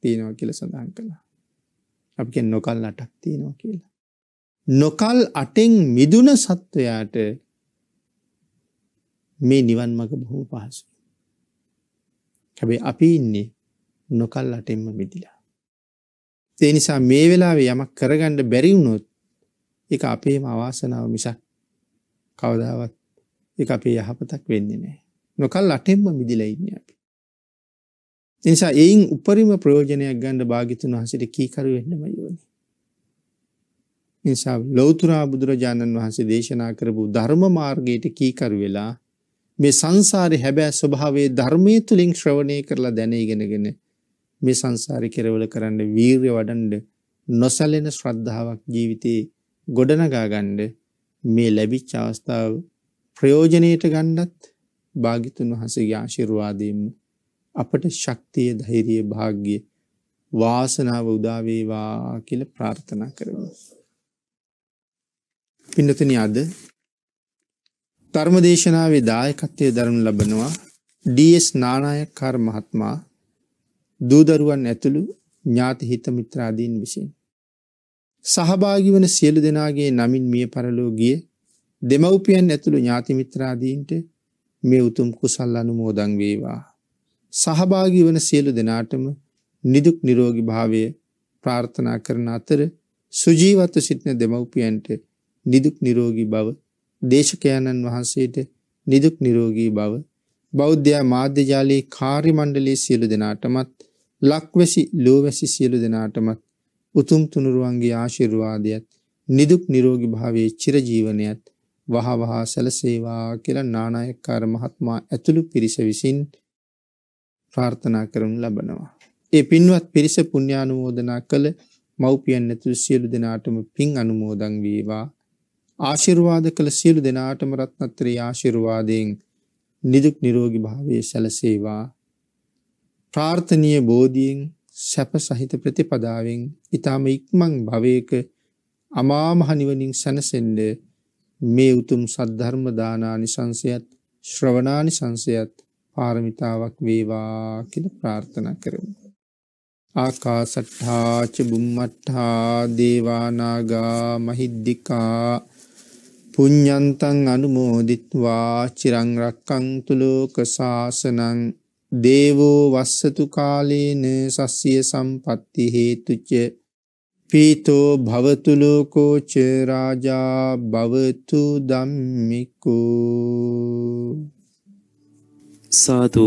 තියෙනවා කියල සඳහන් කළා. අපි නොකල් අටක් තියෙනවා කියලා. නොකල් අටෙන් මිදුන සත්වයාට මේ නිවන් මඟ බොහොම පහසු. හැබේ අපි ඉන්නේ නොකල් අටෙන්ම මිදිලා. ඒ නිසා මේ වෙලාවේ යමක් කරගණ්ඩ බැරිවුණොත් එක අපේම අවාසනාව මිසක් කවදාවත් එක අපේ යහපතක් වෙන්නේ නෑ. නොකල් අටෙන්ම මිදිලඉන්න අපි. නිසා එයින් උපරිම ප්‍රයෝජනයක් ගණ්ඩ භාගිතුන් වහසට කීකරුවෙන්නම යෝනි. නිසා ලෝතුරා බුදුරජාණන් වහන්සේ දේශනා කරපු ධර්ම මාර්ගයට කීකරු වෙලා මේ සංසාරේ හැබෑ ස්වභාවයේ ධර්මයේ තුලින් ශ්‍රවණය කරලා දැන ඉගෙනගෙන මේ සංසාරේ කෙරවල කරන්න වීරිය වඩන්න නොසැලෙන ශ්‍රද්ධාවක් ජීවිතේ ගොඩනගා ගන්න මේ ලැබිච්ච අවස්ථාව ප්‍රයෝජනෙට ගන්නත් භාග්‍යතුන් වහන්සේගේ ආශිර්වාදයෙන් අපට ශක්තිය ධෛර්යය වාග්ය වාසනාව උදා වේවා කියලා ප්‍රාර්ථනා කරමු. පින්නතනි අද ධර්මදේශනාවේ දායකත්වය දරනු ලබනවා DS නානායක්කාර මහත්මයා දූදරුවන් ඇතුළු ඥාති හිත මිත්‍රාදීන් විසින් සහභාගී වන සියලු දෙනාගේ නමින් මිය පරලෝ ගිය දෙමව්පියන් ඇතුළු ඥාති මිත්‍රාදීන්ට මේ උතුම් කුසල් අනුමෝදන් වේවා සහභාගී වන සියලු දෙනාටම නිදුක් නිරෝගී භාවය ප්‍රාර්ථනා කරන අතර සුජීවත්ව සිටින දෙමව්පියන්ට නිදුක් නිරෝගී බව දේශකයන්න් වහන්සේට නිදුක් නිරෝගී බව බෞද්ධයා මාධ්‍ය ජාලයේ කාර්ය මණ්ඩලයේ සියලු දෙනාටමත් ලක්වැසි ලෝවැසි සියලු දෙනාටමත් උතුම් තුනුරුවන්ගේ ආශිර්වාදයත් නිදුක් නිරෝගී භාවයේ චිරජීවනයත් වහා වහා සැලසේවා කියලා නානායක්කාර මහත්මයා ඇතුළු පිරිස විසින් ප්‍රාර්ථනා කරනු ලබනවා. ඒ පින්වත් පිරිස පුණ්‍යානුමෝදනා කළ මව්පියන් ඇතුළු සියලු දෙනාටම පින් අනුමෝදන් වේවා. ආශිර්වාද කළ සියලු දෙනාටම රත්නත්‍රී ආශිර්වාදයෙන් නිදුක් නිරෝගී භාවයේ සැලසේවා ප්‍රාර්ථනීය බෝධියෙන් සැප සහිත ප්‍රතිපදාවෙන් ඊටම ඉක්මන් භවයක අමා මහ නිවනින් සැනසෙන්න මේ උතුම් සද්ධර්ම දානානිසංසයත් ශ්‍රවණානිසංසයත් පාරමිතාවක් වේවා කියලා ප්‍රාර්ථනා කරමු. ආකාසට්ඨා ච බුම්මට්ඨා දේවා නාග මහිද්దికා පුඤ්ඤන්තං අනුමෝදිත්වා චිරං රක්කන්තු ලෝක සාසනං දේවෝ වස්සතු කාලේන සස්්‍ය සම්පත්ති හේතුච පීතෝ භවතු ලෝකෝ ච රාජා භවතු ධම්මිකෝ සාදු